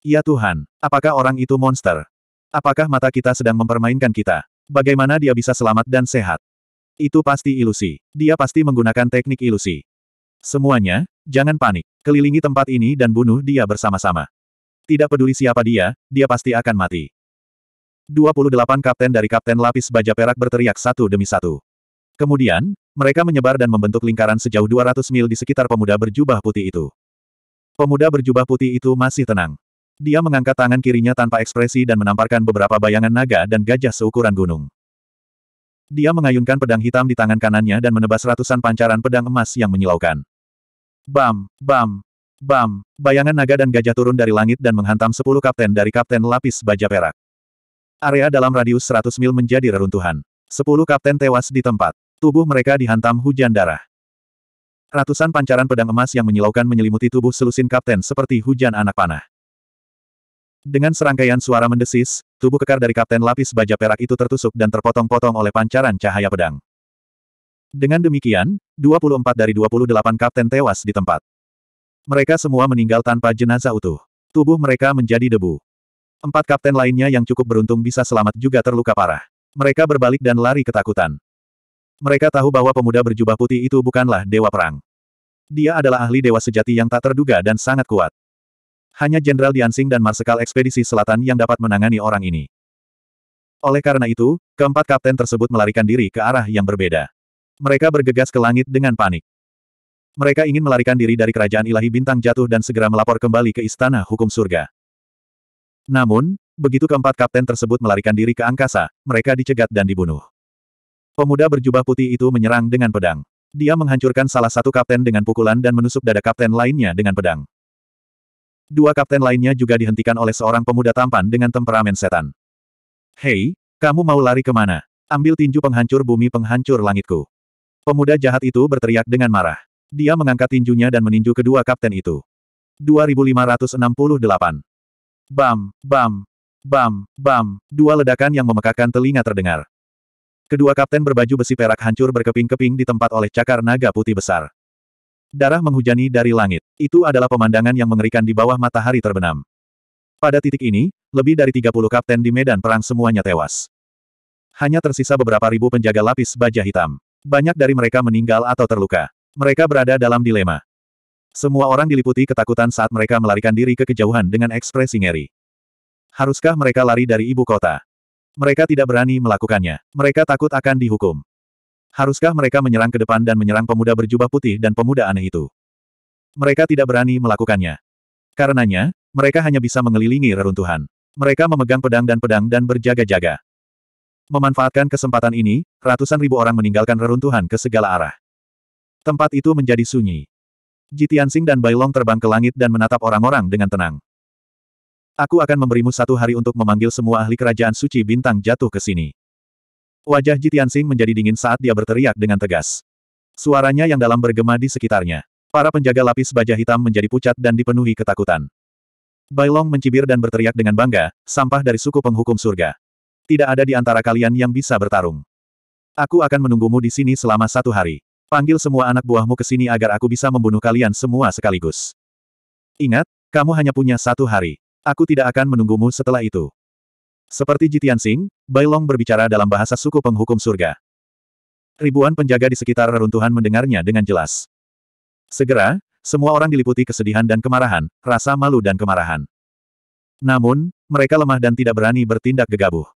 Speaker 1: Ya Tuhan, apakah orang itu monster? Apakah mata kita sedang mempermainkan kita? Bagaimana dia bisa selamat dan sehat? Itu pasti ilusi. Dia pasti menggunakan teknik ilusi. Semuanya, jangan panik. Kelilingi tempat ini dan bunuh dia bersama-sama. Tidak peduli siapa dia, dia pasti akan mati. 28 kapten dari Kapten Lapis Baja Perak berteriak satu demi satu. Kemudian, mereka menyebar dan membentuk lingkaran sejauh 200 mil di sekitar pemuda berjubah putih itu. Pemuda berjubah putih itu masih tenang. Dia mengangkat tangan kirinya tanpa ekspresi dan menamparkan beberapa bayangan naga dan gajah seukuran gunung. Dia mengayunkan pedang hitam di tangan kanannya dan menebas ratusan pancaran pedang emas yang menyilaukan. Bam, bam, bam, bayangan naga dan gajah turun dari langit dan menghantam sepuluh kapten dari kapten lapis baja perak. Area dalam radius 100 mil menjadi reruntuhan. Sepuluh kapten tewas di tempat. Tubuh mereka dihantam hujan darah. Ratusan pancaran pedang emas yang menyilaukan menyelimuti tubuh selusin kapten seperti hujan anak panah. Dengan serangkaian suara mendesis, tubuh kekar dari kapten lapis baja perak itu tertusuk dan terpotong-potong oleh pancaran cahaya pedang. Dengan demikian, 24 dari 28 kapten tewas di tempat. Mereka semua meninggal tanpa jenazah utuh. Tubuh mereka menjadi debu. Empat kapten lainnya yang cukup beruntung bisa selamat juga terluka parah. Mereka berbalik dan lari ketakutan. Mereka tahu bahwa pemuda berjubah putih itu bukanlah dewa perang. Dia adalah ahli dewa sejati yang tak terduga dan sangat kuat. Hanya Jenderal Diansing dan Marsekal Ekspedisi Selatan yang dapat menangani orang ini. Oleh karena itu, keempat kapten tersebut melarikan diri ke arah yang berbeda. Mereka bergegas ke langit dengan panik. Mereka ingin melarikan diri dari kerajaan ilahi bintang jatuh dan segera melapor kembali ke istana hukum surga. Namun, begitu keempat kapten tersebut melarikan diri ke angkasa, mereka dicegat dan dibunuh. Pemuda berjubah putih itu menyerang dengan pedang. Dia menghancurkan salah satu kapten dengan pukulan dan menusuk dada kapten lainnya dengan pedang. Dua kapten lainnya juga dihentikan oleh seorang pemuda tampan dengan temperamen setan. Hei, kamu mau lari kemana? Ambil tinju penghancur bumi penghancur langitku. Pemuda jahat itu berteriak dengan marah. Dia mengangkat tinjunya dan meninju kedua kapten itu. 2568. Bam, bam, bam, bam, dua ledakan yang memekakan telinga terdengar. Kedua kapten berbaju besi perak hancur berkeping-keping di tempat oleh cakar naga putih besar. Darah menghujani dari langit. Itu adalah pemandangan yang mengerikan di bawah matahari terbenam. Pada titik ini, lebih dari 30 kapten di medan perang semuanya tewas. Hanya tersisa beberapa ribu penjaga lapis baja hitam. Banyak dari mereka meninggal atau terluka. Mereka berada dalam dilema. Semua orang diliputi ketakutan saat mereka melarikan diri ke kejauhan dengan ekspresi ngeri. Haruskah mereka lari dari ibu kota? Mereka tidak berani melakukannya. Mereka takut akan dihukum. Haruskah mereka menyerang ke depan dan menyerang pemuda berjubah putih dan pemuda aneh itu? Mereka tidak berani melakukannya. Karenanya, mereka hanya bisa mengelilingi reruntuhan. Mereka memegang pedang dan pedang dan berjaga-jaga. Memanfaatkan kesempatan ini, ratusan ribu orang meninggalkan reruntuhan ke segala arah. Tempat itu menjadi sunyi. Jitiansing dan Bailong terbang ke langit dan menatap orang-orang dengan tenang. Aku akan memberimu satu hari untuk memanggil semua ahli kerajaan suci bintang jatuh ke sini. Wajah Jitiansing menjadi dingin saat dia berteriak dengan tegas. Suaranya yang dalam bergema di sekitarnya. Para penjaga lapis baja hitam menjadi pucat dan dipenuhi ketakutan. Bailong mencibir dan berteriak dengan bangga, sampah dari suku penghukum surga. Tidak ada di antara kalian yang bisa bertarung. Aku akan menunggumu di sini selama satu hari. Panggil semua anak buahmu ke sini agar aku bisa membunuh kalian semua sekaligus. Ingat, kamu hanya punya satu hari. Aku tidak akan menunggumu setelah itu. Seperti Jitian Singh, Bailong berbicara dalam bahasa suku penghukum surga. Ribuan penjaga di sekitar reruntuhan mendengarnya dengan jelas. Segera, semua orang diliputi kesedihan dan kemarahan, rasa malu dan kemarahan. Namun, mereka lemah dan tidak berani bertindak gegabah.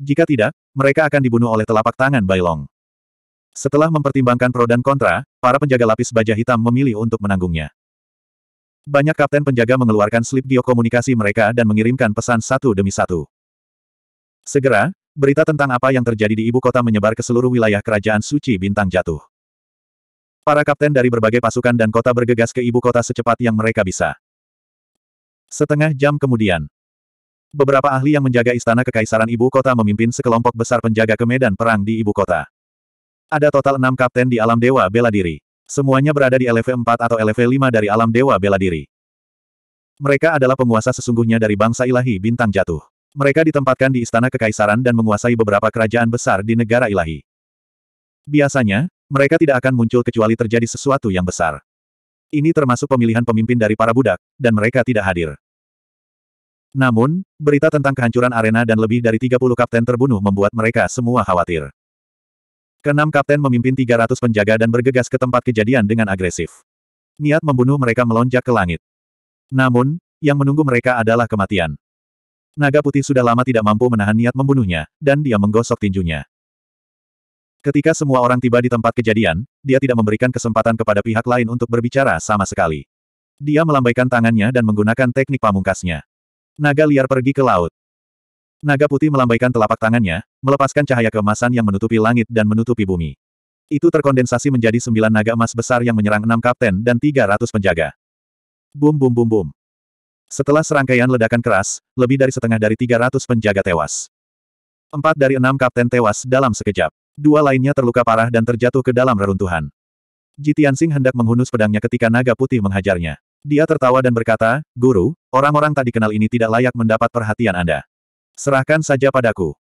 Speaker 1: Jika tidak, mereka akan dibunuh oleh telapak tangan Bailong. Setelah mempertimbangkan pro dan kontra, para penjaga lapis baja hitam memilih untuk menanggungnya. Banyak kapten penjaga mengeluarkan slip biokomunikasi mereka dan mengirimkan pesan satu demi satu. Segera, berita tentang apa yang terjadi di ibu kota menyebar ke seluruh wilayah kerajaan suci bintang jatuh. Para kapten dari berbagai pasukan dan kota bergegas ke ibu kota secepat yang mereka bisa. Setengah jam kemudian, Beberapa ahli yang menjaga istana kekaisaran ibu kota memimpin sekelompok besar penjaga ke medan perang di ibu kota. Ada total enam kapten di alam dewa bela diri. Semuanya berada di LV4 atau LV5 dari alam dewa bela diri. Mereka adalah penguasa sesungguhnya dari bangsa ilahi bintang jatuh. Mereka ditempatkan di istana kekaisaran dan menguasai beberapa kerajaan besar di negara ilahi. Biasanya, mereka tidak akan muncul kecuali terjadi sesuatu yang besar. Ini termasuk pemilihan pemimpin dari para budak, dan mereka tidak hadir. Namun, berita tentang kehancuran arena dan lebih dari 30 kapten terbunuh membuat mereka semua khawatir. Kenam kapten memimpin 300 penjaga dan bergegas ke tempat kejadian dengan agresif. Niat membunuh mereka melonjak ke langit. Namun, yang menunggu mereka adalah kematian. Naga putih sudah lama tidak mampu menahan niat membunuhnya, dan dia menggosok tinjunya. Ketika semua orang tiba di tempat kejadian, dia tidak memberikan kesempatan kepada pihak lain untuk berbicara sama sekali. Dia melambaikan tangannya dan menggunakan teknik pamungkasnya. Naga liar pergi ke laut. Naga putih melambaikan telapak tangannya, melepaskan cahaya kemasan yang menutupi langit dan menutupi bumi. Itu terkondensasi menjadi sembilan naga emas besar yang menyerang enam kapten dan tiga ratus penjaga. Bum bum bum bum. Setelah serangkaian ledakan keras, lebih dari setengah dari tiga ratus penjaga tewas. Empat dari enam kapten tewas dalam sekejap. Dua lainnya terluka parah dan terjatuh ke dalam reruntuhan. Jitian Sing hendak menghunus pedangnya ketika naga putih menghajarnya. Dia tertawa dan berkata, Guru, Orang-orang tak dikenal ini tidak layak mendapat perhatian Anda. Serahkan saja padaku.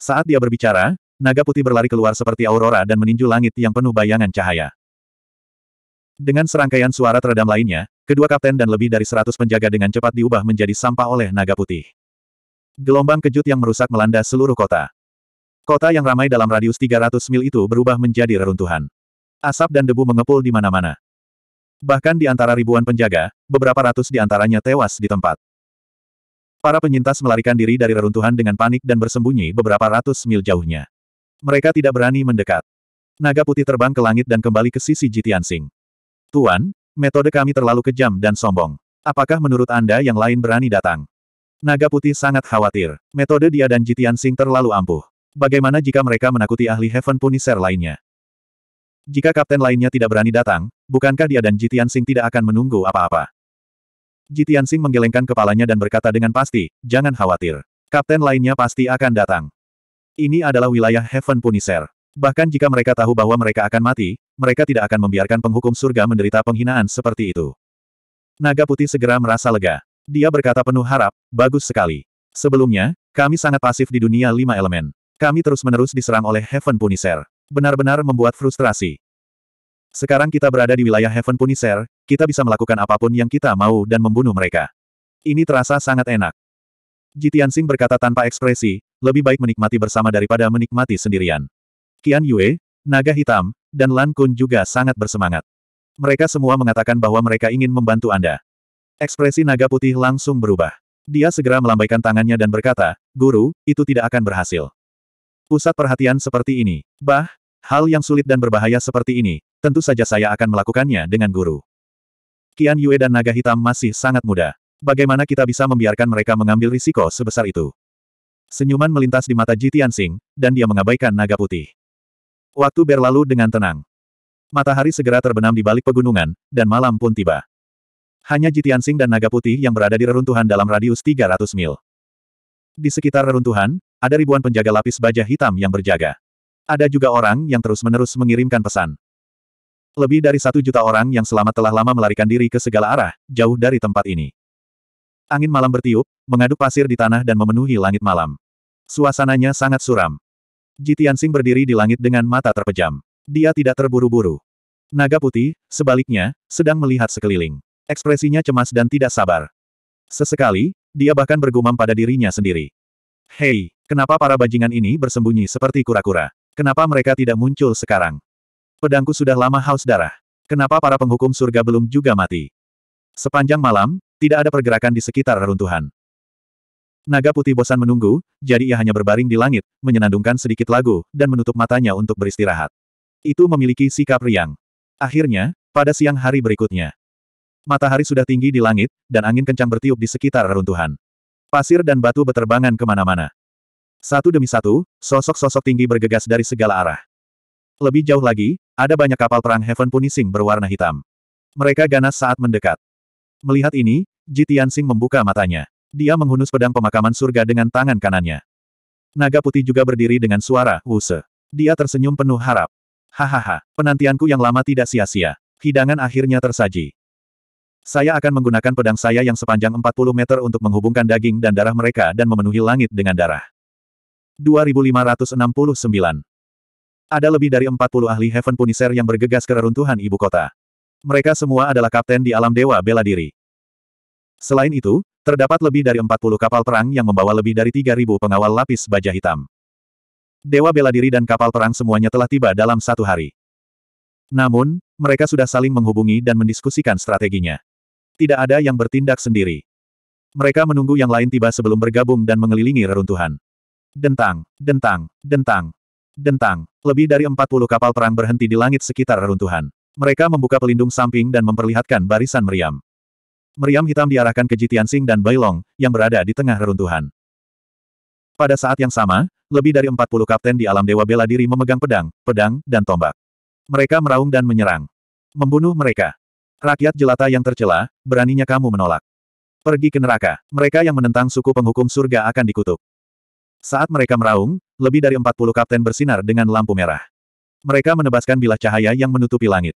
Speaker 1: Saat dia berbicara, naga putih berlari keluar seperti aurora dan meninju langit yang penuh bayangan cahaya. Dengan serangkaian suara teredam lainnya, kedua kapten dan lebih dari seratus penjaga dengan cepat diubah menjadi sampah oleh naga putih. Gelombang kejut yang merusak melanda seluruh kota. Kota yang ramai dalam radius 300 mil itu berubah menjadi reruntuhan. Asap dan debu mengepul di mana-mana. Bahkan di antara ribuan penjaga, beberapa ratus di antaranya tewas di tempat. Para penyintas melarikan diri dari reruntuhan dengan panik dan bersembunyi beberapa ratus mil jauhnya. Mereka tidak berani mendekat. Naga putih terbang ke langit dan kembali ke sisi Jitian Sing. Tuan, metode kami terlalu kejam dan sombong. Apakah menurut Anda yang lain berani datang? Naga putih sangat khawatir. Metode dia dan Jitian Sing terlalu ampuh. Bagaimana jika mereka menakuti ahli Heaven Punisher lainnya? Jika kapten lainnya tidak berani datang, bukankah dia dan Jitian Sing tidak akan menunggu apa-apa? Ji Tianxing menggelengkan kepalanya dan berkata dengan pasti, jangan khawatir. Kapten lainnya pasti akan datang. Ini adalah wilayah Heaven Punisher. Bahkan jika mereka tahu bahwa mereka akan mati, mereka tidak akan membiarkan penghukum surga menderita penghinaan seperti itu. Naga putih segera merasa lega. Dia berkata penuh harap, bagus sekali. Sebelumnya, kami sangat pasif di dunia lima elemen. Kami terus-menerus diserang oleh Heaven Punisher. Benar-benar membuat frustrasi. Sekarang kita berada di wilayah Heaven Punisher, kita bisa melakukan apapun yang kita mau dan membunuh mereka. Ini terasa sangat enak. Jitiansing berkata tanpa ekspresi, lebih baik menikmati bersama daripada menikmati sendirian. Qian Yue, Naga Hitam, dan Lan Kun juga sangat bersemangat. Mereka semua mengatakan bahwa mereka ingin membantu Anda. Ekspresi naga putih langsung berubah. Dia segera melambaikan tangannya dan berkata, Guru, itu tidak akan berhasil. Pusat perhatian seperti ini. Bah, Hal yang sulit dan berbahaya seperti ini, tentu saja saya akan melakukannya dengan guru. Kian Yue dan naga hitam masih sangat muda. Bagaimana kita bisa membiarkan mereka mengambil risiko sebesar itu? Senyuman melintas di mata Ji Tianxing, dan dia mengabaikan naga putih. Waktu berlalu dengan tenang. Matahari segera terbenam di balik pegunungan, dan malam pun tiba. Hanya Sing dan Naga Putih yang berada di reruntuhan dalam radius 300 mil. Di sekitar reruntuhan, ada ribuan penjaga lapis baja hitam yang berjaga. Ada juga orang yang terus-menerus mengirimkan pesan. Lebih dari satu juta orang yang selamat telah lama melarikan diri ke segala arah, jauh dari tempat ini. Angin malam bertiup, mengaduk pasir di tanah dan memenuhi langit malam. Suasananya sangat suram. Ji Tianxing berdiri di langit dengan mata terpejam. Dia tidak terburu-buru. Naga putih, sebaliknya, sedang melihat sekeliling. Ekspresinya cemas dan tidak sabar. Sesekali, dia bahkan bergumam pada dirinya sendiri. Hei, kenapa para bajingan ini bersembunyi seperti kura-kura? Kenapa mereka tidak muncul sekarang? Pedangku sudah lama haus darah. Kenapa para penghukum surga belum juga mati? Sepanjang malam, tidak ada pergerakan di sekitar reruntuhan. Naga putih bosan menunggu, jadi ia hanya berbaring di langit, menyenandungkan sedikit lagu, dan menutup matanya untuk beristirahat. Itu memiliki sikap riang. Akhirnya, pada siang hari berikutnya, matahari sudah tinggi di langit, dan angin kencang bertiup di sekitar reruntuhan. Pasir dan batu beterbangan kemana-mana. Satu demi satu, sosok-sosok tinggi bergegas dari segala arah. Lebih jauh lagi, ada banyak kapal perang Heaven Punishing berwarna hitam. Mereka ganas saat mendekat. Melihat ini, Ji Tianxing membuka matanya. Dia menghunus pedang pemakaman surga dengan tangan kanannya. Naga putih juga berdiri dengan suara, wuse. Dia tersenyum penuh harap. Hahaha, penantianku yang lama tidak sia-sia. Hidangan akhirnya tersaji. Saya akan menggunakan pedang saya yang sepanjang 40 meter untuk menghubungkan daging dan darah mereka dan memenuhi langit dengan darah. 2569. Ada lebih dari 40 ahli Heaven Punisher yang bergegas ke reruntuhan ibu kota. Mereka semua adalah kapten di alam dewa bela diri. Selain itu, terdapat lebih dari 40 kapal perang yang membawa lebih dari 3.000 pengawal lapis baja hitam. Dewa bela diri dan kapal perang semuanya telah tiba dalam satu hari. Namun, mereka sudah saling menghubungi dan mendiskusikan strateginya. Tidak ada yang bertindak sendiri. Mereka menunggu yang lain tiba sebelum bergabung dan mengelilingi reruntuhan. Dentang, dentang, dentang, dentang. Lebih dari 40 kapal perang berhenti di langit sekitar reruntuhan. Mereka membuka pelindung samping dan memperlihatkan barisan meriam. Meriam hitam diarahkan ke Jitiansing dan Bailong, yang berada di tengah reruntuhan. Pada saat yang sama, lebih dari 40 kapten di alam dewa bela diri memegang pedang, pedang, dan tombak. Mereka meraung dan menyerang. Membunuh mereka. Rakyat jelata yang tercela, beraninya kamu menolak. Pergi ke neraka. Mereka yang menentang suku penghukum surga akan dikutuk. Saat mereka meraung, lebih dari 40 kapten bersinar dengan lampu merah. Mereka menebaskan bilah cahaya yang menutupi langit.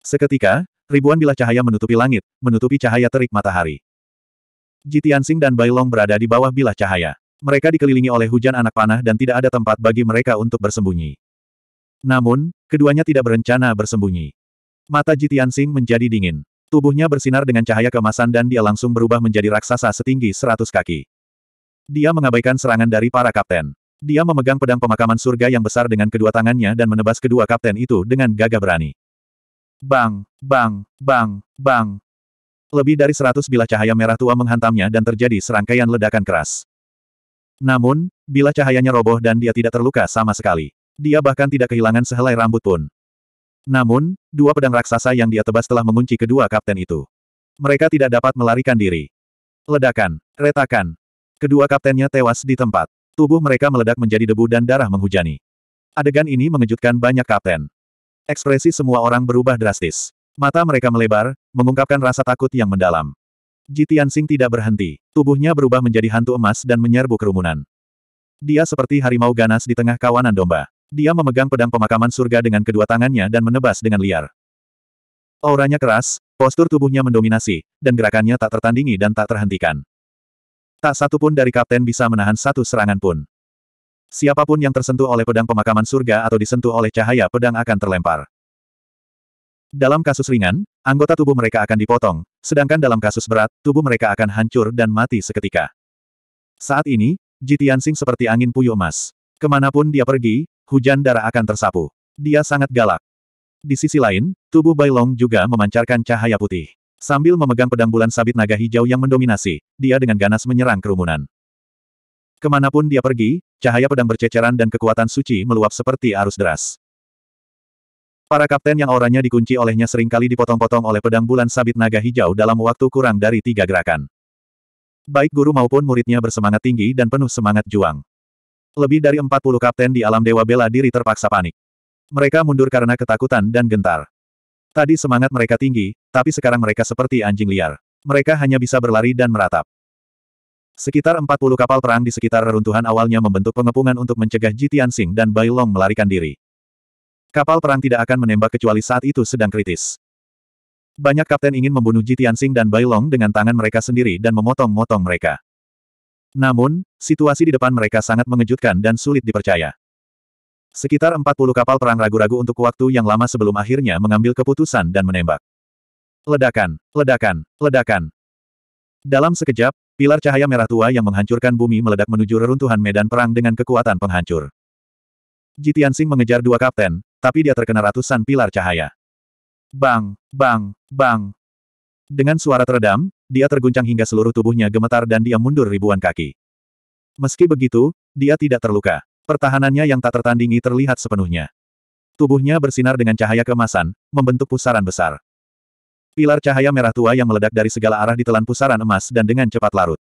Speaker 1: Seketika, ribuan bilah cahaya menutupi langit, menutupi cahaya terik matahari. Jitiansing dan Bailong berada di bawah bilah cahaya. Mereka dikelilingi oleh hujan anak panah dan tidak ada tempat bagi mereka untuk bersembunyi. Namun, keduanya tidak berencana bersembunyi. Mata Jitiansing menjadi dingin. Tubuhnya bersinar dengan cahaya kemasan dan dia langsung berubah menjadi raksasa setinggi 100 kaki. Dia mengabaikan serangan dari para kapten. Dia memegang pedang pemakaman surga yang besar dengan kedua tangannya dan menebas kedua kapten itu dengan gagah berani. Bang, bang, bang, bang. Lebih dari seratus bilah cahaya merah tua menghantamnya dan terjadi serangkaian ledakan keras. Namun, bila cahayanya roboh dan dia tidak terluka sama sekali. Dia bahkan tidak kehilangan sehelai rambut pun. Namun, dua pedang raksasa yang dia tebas telah mengunci kedua kapten itu. Mereka tidak dapat melarikan diri. Ledakan, retakan, Kedua kaptennya tewas di tempat. Tubuh mereka meledak menjadi debu dan darah menghujani. Adegan ini mengejutkan banyak kapten. Ekspresi semua orang berubah drastis. Mata mereka melebar, mengungkapkan rasa takut yang mendalam. Jitian Sing tidak berhenti. Tubuhnya berubah menjadi hantu emas dan menyerbu kerumunan. Dia seperti harimau ganas di tengah kawanan domba. Dia memegang pedang pemakaman surga dengan kedua tangannya dan menebas dengan liar. Auranya keras, postur tubuhnya mendominasi, dan gerakannya tak tertandingi dan tak terhentikan. Tak satu pun dari kapten bisa menahan satu serangan pun. Siapapun yang tersentuh oleh pedang pemakaman surga atau disentuh oleh cahaya pedang akan terlempar. Dalam kasus ringan, anggota tubuh mereka akan dipotong, sedangkan dalam kasus berat, tubuh mereka akan hancur dan mati seketika. Saat ini, Jitian Sing seperti angin puyuh emas. Kemanapun dia pergi, hujan darah akan tersapu. Dia sangat galak. Di sisi lain, tubuh Bailong juga memancarkan cahaya putih. Sambil memegang pedang bulan sabit naga hijau yang mendominasi, dia dengan ganas menyerang kerumunan. Kemanapun dia pergi, cahaya pedang berceceran dan kekuatan suci meluap seperti arus deras. Para kapten yang auranya dikunci olehnya seringkali dipotong-potong oleh pedang bulan sabit naga hijau dalam waktu kurang dari tiga gerakan. Baik guru maupun muridnya bersemangat tinggi dan penuh semangat juang. Lebih dari 40 kapten di alam Dewa Bela Diri terpaksa panik. Mereka mundur karena ketakutan dan gentar. Tadi semangat mereka tinggi, tapi sekarang mereka seperti anjing liar. Mereka hanya bisa berlari dan meratap. Sekitar 40 kapal perang di sekitar reruntuhan awalnya membentuk pengepungan untuk mencegah Jitian Sing dan Bai Long melarikan diri. Kapal perang tidak akan menembak kecuali saat itu sedang kritis. Banyak kapten ingin membunuh Jitian Sing dan Bai Long dengan tangan mereka sendiri dan memotong-motong mereka. Namun, situasi di depan mereka sangat mengejutkan dan sulit dipercaya. Sekitar 40 kapal perang ragu-ragu untuk waktu yang lama sebelum akhirnya mengambil keputusan dan menembak. Ledakan, ledakan, ledakan. Dalam sekejap, pilar cahaya merah tua yang menghancurkan bumi meledak menuju reruntuhan medan perang dengan kekuatan penghancur. Jitian Sing mengejar dua kapten, tapi dia terkena ratusan pilar cahaya. Bang, bang, bang. Dengan suara teredam, dia terguncang hingga seluruh tubuhnya gemetar dan dia mundur ribuan kaki. Meski begitu, dia tidak terluka. Pertahanannya yang tak tertandingi terlihat sepenuhnya. Tubuhnya bersinar dengan cahaya kemasan, membentuk pusaran besar. Pilar cahaya merah tua yang meledak dari segala arah ditelan pusaran emas dan dengan cepat larut.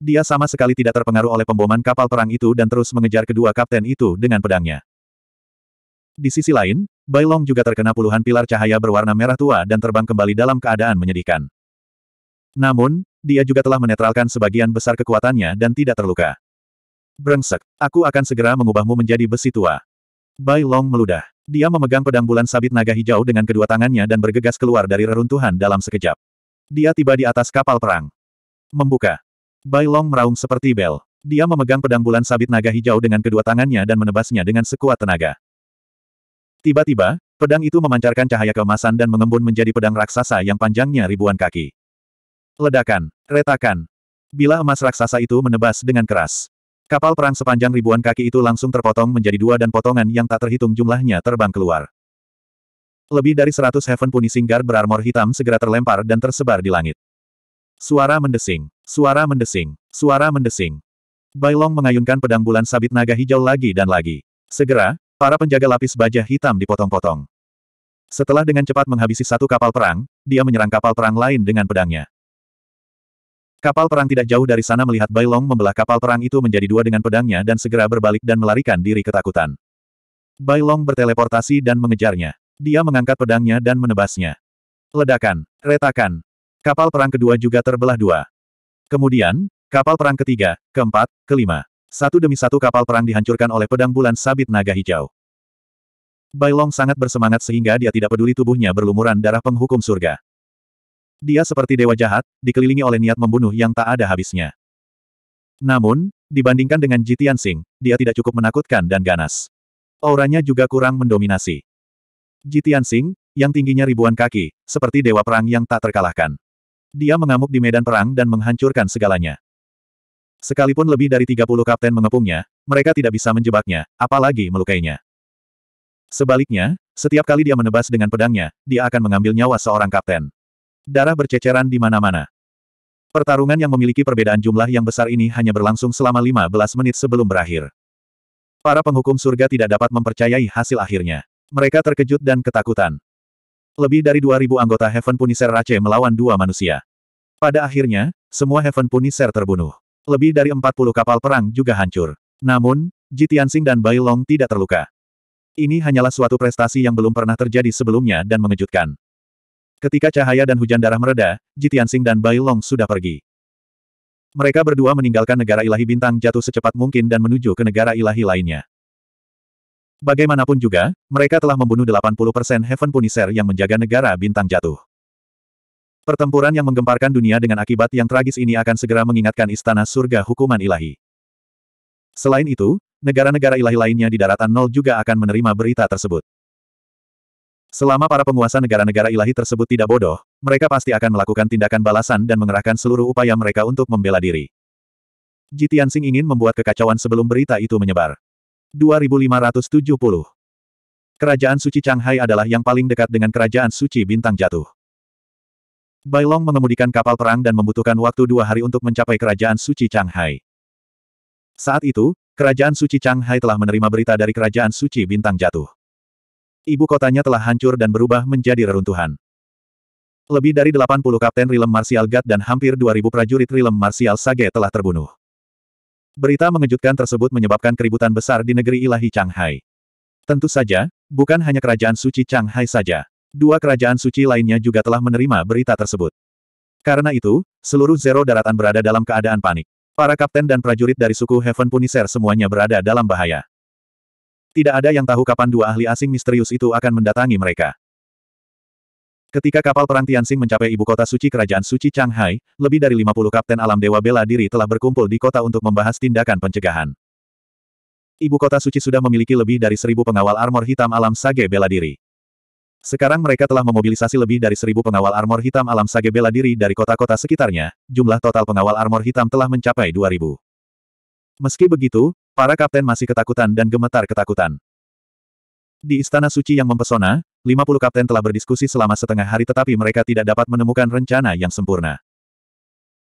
Speaker 1: Dia sama sekali tidak terpengaruh oleh pemboman kapal perang itu dan terus mengejar kedua kapten itu dengan pedangnya. Di sisi lain, Bailong juga terkena puluhan pilar cahaya berwarna merah tua dan terbang kembali dalam keadaan menyedihkan. Namun, dia juga telah menetralkan sebagian besar kekuatannya dan tidak terluka. Brengsek, aku akan segera mengubahmu menjadi besi tua. Bai Long meludah. Dia memegang pedang bulan sabit naga hijau dengan kedua tangannya dan bergegas keluar dari reruntuhan dalam sekejap. Dia tiba di atas kapal perang. Membuka. Bai Long meraung seperti bel. Dia memegang pedang bulan sabit naga hijau dengan kedua tangannya dan menebasnya dengan sekuat tenaga. Tiba-tiba, pedang itu memancarkan cahaya keemasan dan mengembun menjadi pedang raksasa yang panjangnya ribuan kaki. Ledakan, retakan. Bila emas raksasa itu menebas dengan keras, Kapal perang sepanjang ribuan kaki itu langsung terpotong menjadi dua dan potongan yang tak terhitung jumlahnya terbang keluar. Lebih dari seratus Heaven Punishing Guard berarmor hitam segera terlempar dan tersebar di langit. Suara mendesing, suara mendesing, suara mendesing. Bailong mengayunkan pedang bulan sabit naga hijau lagi dan lagi. Segera, para penjaga lapis baja hitam dipotong-potong. Setelah dengan cepat menghabisi satu kapal perang, dia menyerang kapal perang lain dengan pedangnya. Kapal perang tidak jauh dari sana melihat Bailong membelah kapal perang itu menjadi dua dengan pedangnya dan segera berbalik dan melarikan diri ketakutan. Bailong berteleportasi dan mengejarnya. Dia mengangkat pedangnya dan menebasnya. Ledakan, retakan. Kapal perang kedua juga terbelah dua. Kemudian, kapal perang ketiga, keempat, kelima. Satu demi satu kapal perang dihancurkan oleh pedang bulan sabit naga hijau. Bailong sangat bersemangat sehingga dia tidak peduli tubuhnya berlumuran darah penghukum surga. Dia seperti dewa jahat, dikelilingi oleh niat membunuh yang tak ada habisnya. Namun, dibandingkan dengan Jitian Sing, dia tidak cukup menakutkan dan ganas. Auranya juga kurang mendominasi. Jitian Sing, yang tingginya ribuan kaki, seperti dewa perang yang tak terkalahkan. Dia mengamuk di medan perang dan menghancurkan segalanya. Sekalipun lebih dari 30 kapten mengepungnya, mereka tidak bisa menjebaknya, apalagi melukainya. Sebaliknya, setiap kali dia menebas dengan pedangnya, dia akan mengambil nyawa seorang kapten. Darah berceceran di mana-mana. Pertarungan yang memiliki perbedaan jumlah yang besar ini hanya berlangsung selama 15 menit sebelum berakhir. Para penghukum surga tidak dapat mempercayai hasil akhirnya. Mereka terkejut dan ketakutan. Lebih dari 2.000 anggota Heaven Punisher Rache melawan dua manusia. Pada akhirnya, semua Heaven Punisher terbunuh. Lebih dari 40 kapal perang juga hancur. Namun, Jitiansing dan Bailong tidak terluka. Ini hanyalah suatu prestasi yang belum pernah terjadi sebelumnya dan mengejutkan. Ketika cahaya dan hujan darah mereda, Jitiansing dan Bai Long sudah pergi. Mereka berdua meninggalkan negara ilahi bintang jatuh secepat mungkin dan menuju ke negara ilahi lainnya. Bagaimanapun juga, mereka telah membunuh 80% Heaven Punisher yang menjaga negara bintang jatuh. Pertempuran yang menggemparkan dunia dengan akibat yang tragis ini akan segera mengingatkan istana surga hukuman ilahi. Selain itu, negara-negara ilahi lainnya di daratan nol juga akan menerima berita tersebut. Selama para penguasa negara-negara ilahi tersebut tidak bodoh, mereka pasti akan melakukan tindakan balasan dan mengerahkan seluruh upaya mereka untuk membela diri. Jitiansing ingin membuat kekacauan sebelum berita itu menyebar. 2570 Kerajaan Suci Changhai adalah yang paling dekat dengan Kerajaan Suci Bintang Jatuh. Bailong mengemudikan kapal perang dan membutuhkan waktu dua hari untuk mencapai Kerajaan Suci Changhai. Saat itu, Kerajaan Suci Changhai telah menerima berita dari Kerajaan Suci Bintang Jatuh ibu kotanya telah hancur dan berubah menjadi reruntuhan. Lebih dari 80 Kapten Rilem Marsial Gat dan hampir 2.000 prajurit Rilem Marsial Sage telah terbunuh. Berita mengejutkan tersebut menyebabkan keributan besar di negeri ilahi Shanghai. Tentu saja, bukan hanya kerajaan suci Shanghai saja. Dua kerajaan suci lainnya juga telah menerima berita tersebut. Karena itu, seluruh Zero Daratan berada dalam keadaan panik. Para kapten dan prajurit dari suku Heaven Punisher semuanya berada dalam bahaya. Tidak ada yang tahu kapan dua ahli asing misterius itu akan mendatangi mereka. Ketika kapal perang Tianxing mencapai ibu kota suci kerajaan suci Shanghai, lebih dari 50 kapten alam dewa bela diri telah berkumpul di kota untuk membahas tindakan pencegahan. Ibu kota suci sudah memiliki lebih dari seribu pengawal armor hitam alam sage bela diri. Sekarang mereka telah memobilisasi lebih dari seribu pengawal armor hitam alam sage bela diri dari kota-kota sekitarnya, jumlah total pengawal armor hitam telah mencapai 2000. Meski begitu, Para kapten masih ketakutan dan gemetar ketakutan. Di Istana Suci yang mempesona, 50 kapten telah berdiskusi selama setengah hari tetapi mereka tidak dapat menemukan rencana yang sempurna.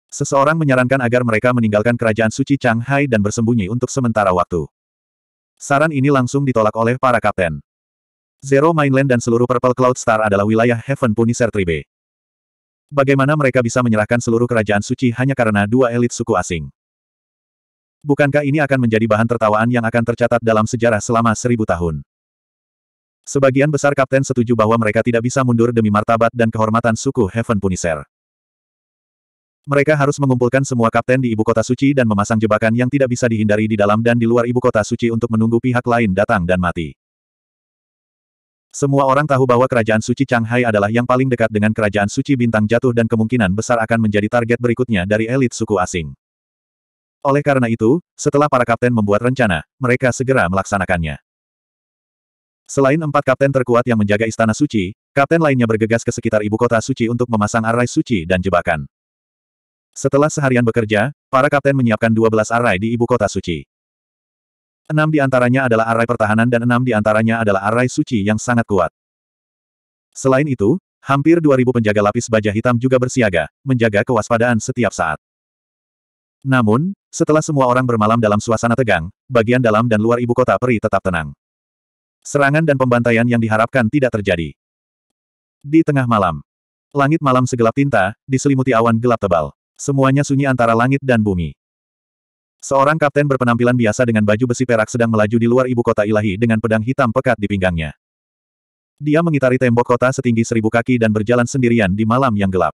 Speaker 1: Seseorang menyarankan agar mereka meninggalkan kerajaan suci Chang Hai dan bersembunyi untuk sementara waktu. Saran ini langsung ditolak oleh para kapten. Zero Mainland dan seluruh Purple Cloud Star adalah wilayah Heaven Punisher Tribe. Bagaimana mereka bisa menyerahkan seluruh kerajaan suci hanya karena dua elit suku asing? bukankah ini akan menjadi bahan tertawaan yang akan tercatat dalam sejarah selama seribu tahun? Sebagian besar kapten setuju bahwa mereka tidak bisa mundur demi martabat dan kehormatan suku Heaven Punisher. Mereka harus mengumpulkan semua kapten di ibu kota suci dan memasang jebakan yang tidak bisa dihindari di dalam dan di luar ibu kota suci untuk menunggu pihak lain datang dan mati. Semua orang tahu bahwa kerajaan suci Changhai adalah yang paling dekat dengan kerajaan suci bintang jatuh dan kemungkinan besar akan menjadi target berikutnya dari elit suku asing. Oleh karena itu, setelah para kapten membuat rencana, mereka segera melaksanakannya. Selain empat kapten terkuat yang menjaga Istana Suci, kapten lainnya bergegas ke sekitar ibu kota suci untuk memasang arai suci dan jebakan. Setelah seharian bekerja, para kapten menyiapkan 12 arai di ibu kota suci. Enam di antaranya adalah arai pertahanan dan enam di antaranya adalah arai suci yang sangat kuat. Selain itu, hampir 2.000 penjaga lapis baja hitam juga bersiaga, menjaga kewaspadaan setiap saat. Namun, setelah semua orang bermalam dalam suasana tegang, bagian dalam dan luar ibu kota peri tetap tenang. Serangan dan pembantaian yang diharapkan tidak terjadi. Di tengah malam, langit malam segelap tinta, diselimuti awan gelap tebal. Semuanya sunyi antara langit dan bumi. Seorang kapten berpenampilan biasa dengan baju besi perak sedang melaju di luar ibu kota ilahi dengan pedang hitam pekat di pinggangnya. Dia mengitari tembok kota setinggi seribu kaki dan berjalan sendirian di malam yang gelap.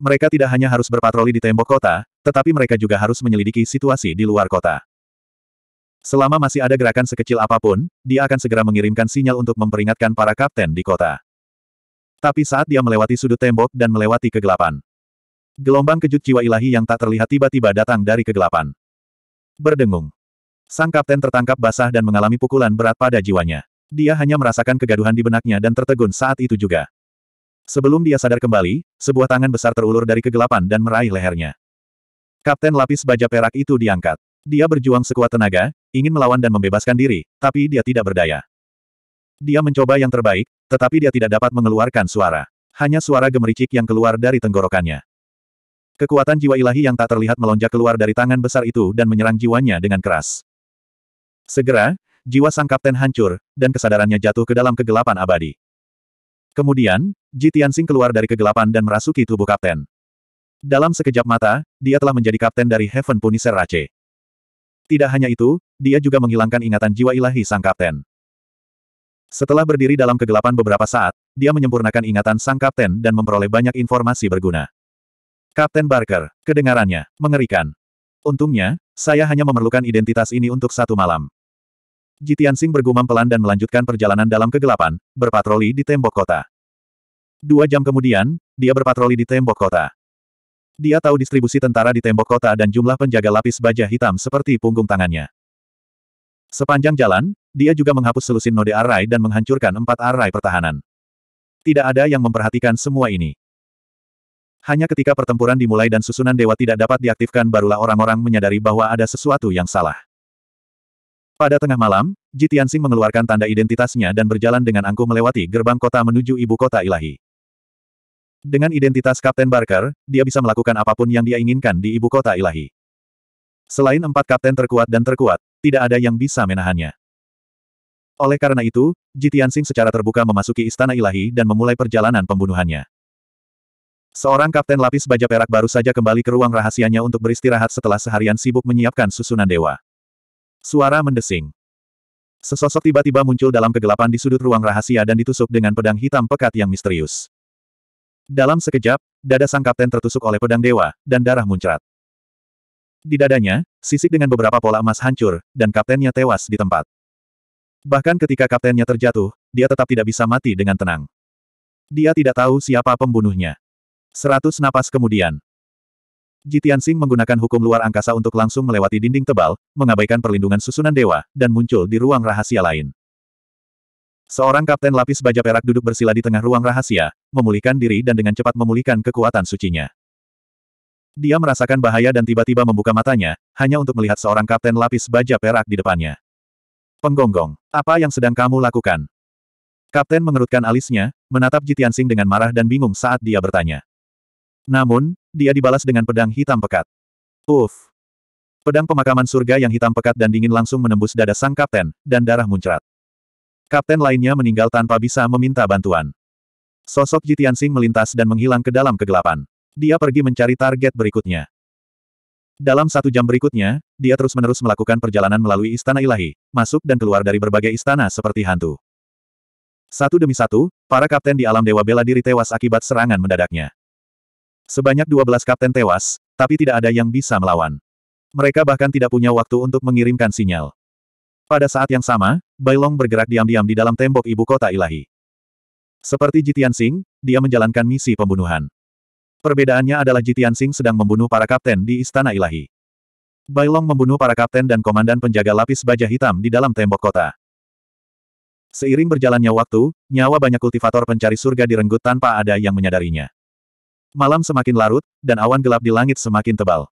Speaker 1: Mereka tidak hanya harus berpatroli di tembok kota, tetapi mereka juga harus menyelidiki situasi di luar kota. Selama masih ada gerakan sekecil apapun, dia akan segera mengirimkan sinyal untuk memperingatkan para kapten di kota. Tapi saat dia melewati sudut tembok dan melewati kegelapan, gelombang kejut jiwa ilahi yang tak terlihat tiba-tiba datang dari kegelapan. Berdengung. Sang kapten tertangkap basah dan mengalami pukulan berat pada jiwanya. Dia hanya merasakan kegaduhan di benaknya dan tertegun saat itu juga. Sebelum dia sadar kembali, sebuah tangan besar terulur dari kegelapan dan meraih lehernya. Kapten lapis baja perak itu diangkat. Dia berjuang sekuat tenaga, ingin melawan dan membebaskan diri, tapi dia tidak berdaya. Dia mencoba yang terbaik, tetapi dia tidak dapat mengeluarkan suara. Hanya suara gemericik yang keluar dari tenggorokannya. Kekuatan jiwa ilahi yang tak terlihat melonjak keluar dari tangan besar itu dan menyerang jiwanya dengan keras. Segera, jiwa sang kapten hancur, dan kesadarannya jatuh ke dalam kegelapan abadi. Kemudian, Ji Tianxing keluar dari kegelapan dan merasuki tubuh kapten. Dalam sekejap mata, dia telah menjadi kapten dari Heaven Punisher Rache. Tidak hanya itu, dia juga menghilangkan ingatan jiwa ilahi sang kapten. Setelah berdiri dalam kegelapan beberapa saat, dia menyempurnakan ingatan sang kapten dan memperoleh banyak informasi berguna. Kapten Barker, kedengarannya, mengerikan. Untungnya, saya hanya memerlukan identitas ini untuk satu malam. Jitian Sing bergumam pelan dan melanjutkan perjalanan dalam kegelapan, berpatroli di tembok kota. Dua jam kemudian, dia berpatroli di tembok kota. Dia tahu distribusi tentara di tembok kota dan jumlah penjaga lapis baja hitam seperti punggung tangannya. Sepanjang jalan, dia juga menghapus selusin node arai dan menghancurkan empat arai pertahanan. Tidak ada yang memperhatikan semua ini. Hanya ketika pertempuran dimulai dan susunan dewa tidak dapat diaktifkan barulah orang-orang menyadari bahwa ada sesuatu yang salah. Pada tengah malam, Ji Tianxing mengeluarkan tanda identitasnya dan berjalan dengan angkuh melewati gerbang kota menuju ibu kota ilahi. Dengan identitas Kapten Barker, dia bisa melakukan apapun yang dia inginkan di ibu kota ilahi. Selain empat kapten terkuat dan terkuat, tidak ada yang bisa menahannya. Oleh karena itu, Ji Tianxing secara terbuka memasuki istana ilahi dan memulai perjalanan pembunuhannya. Seorang kapten lapis baja perak baru saja kembali ke ruang rahasianya untuk beristirahat setelah seharian sibuk menyiapkan susunan dewa. Suara mendesing. Sesosok tiba-tiba muncul dalam kegelapan di sudut ruang rahasia dan ditusuk dengan pedang hitam pekat yang misterius. Dalam sekejap, dada sang kapten tertusuk oleh pedang dewa, dan darah muncrat. Di dadanya, sisik dengan beberapa pola emas hancur, dan kaptennya tewas di tempat. Bahkan ketika kaptennya terjatuh, dia tetap tidak bisa mati dengan tenang. Dia tidak tahu siapa pembunuhnya. Seratus napas kemudian. Ji Tianxing menggunakan hukum luar angkasa untuk langsung melewati dinding tebal, mengabaikan perlindungan susunan dewa, dan muncul di ruang rahasia lain. Seorang kapten lapis baja perak duduk bersila di tengah ruang rahasia, memulihkan diri dan dengan cepat memulihkan kekuatan sucinya. Dia merasakan bahaya dan tiba-tiba membuka matanya, hanya untuk melihat seorang kapten lapis baja perak di depannya. Penggonggong, apa yang sedang kamu lakukan? Kapten mengerutkan alisnya, menatap Jitian Tianxing dengan marah dan bingung saat dia bertanya. Namun, dia dibalas dengan pedang hitam pekat. Uff! Pedang pemakaman surga yang hitam pekat dan dingin langsung menembus dada sang kapten, dan darah muncrat. Kapten lainnya meninggal tanpa bisa meminta bantuan. Sosok Jitian Jitiansing melintas dan menghilang ke dalam kegelapan. Dia pergi mencari target berikutnya. Dalam satu jam berikutnya, dia terus-menerus melakukan perjalanan melalui istana ilahi, masuk dan keluar dari berbagai istana seperti hantu. Satu demi satu, para kapten di alam dewa bela diri tewas akibat serangan mendadaknya. Sebanyak 12 kapten tewas, tapi tidak ada yang bisa melawan. Mereka bahkan tidak punya waktu untuk mengirimkan sinyal. Pada saat yang sama, Bailong bergerak diam-diam di dalam tembok ibu kota ilahi. Seperti Jitian Sing, dia menjalankan misi pembunuhan. Perbedaannya adalah Jitian Sing sedang membunuh para kapten di Istana Ilahi. Bailong membunuh para kapten dan komandan penjaga lapis baja hitam di dalam tembok kota. Seiring berjalannya waktu, nyawa banyak kultivator pencari surga direnggut tanpa ada yang menyadarinya. Malam semakin larut, dan awan gelap di langit semakin tebal.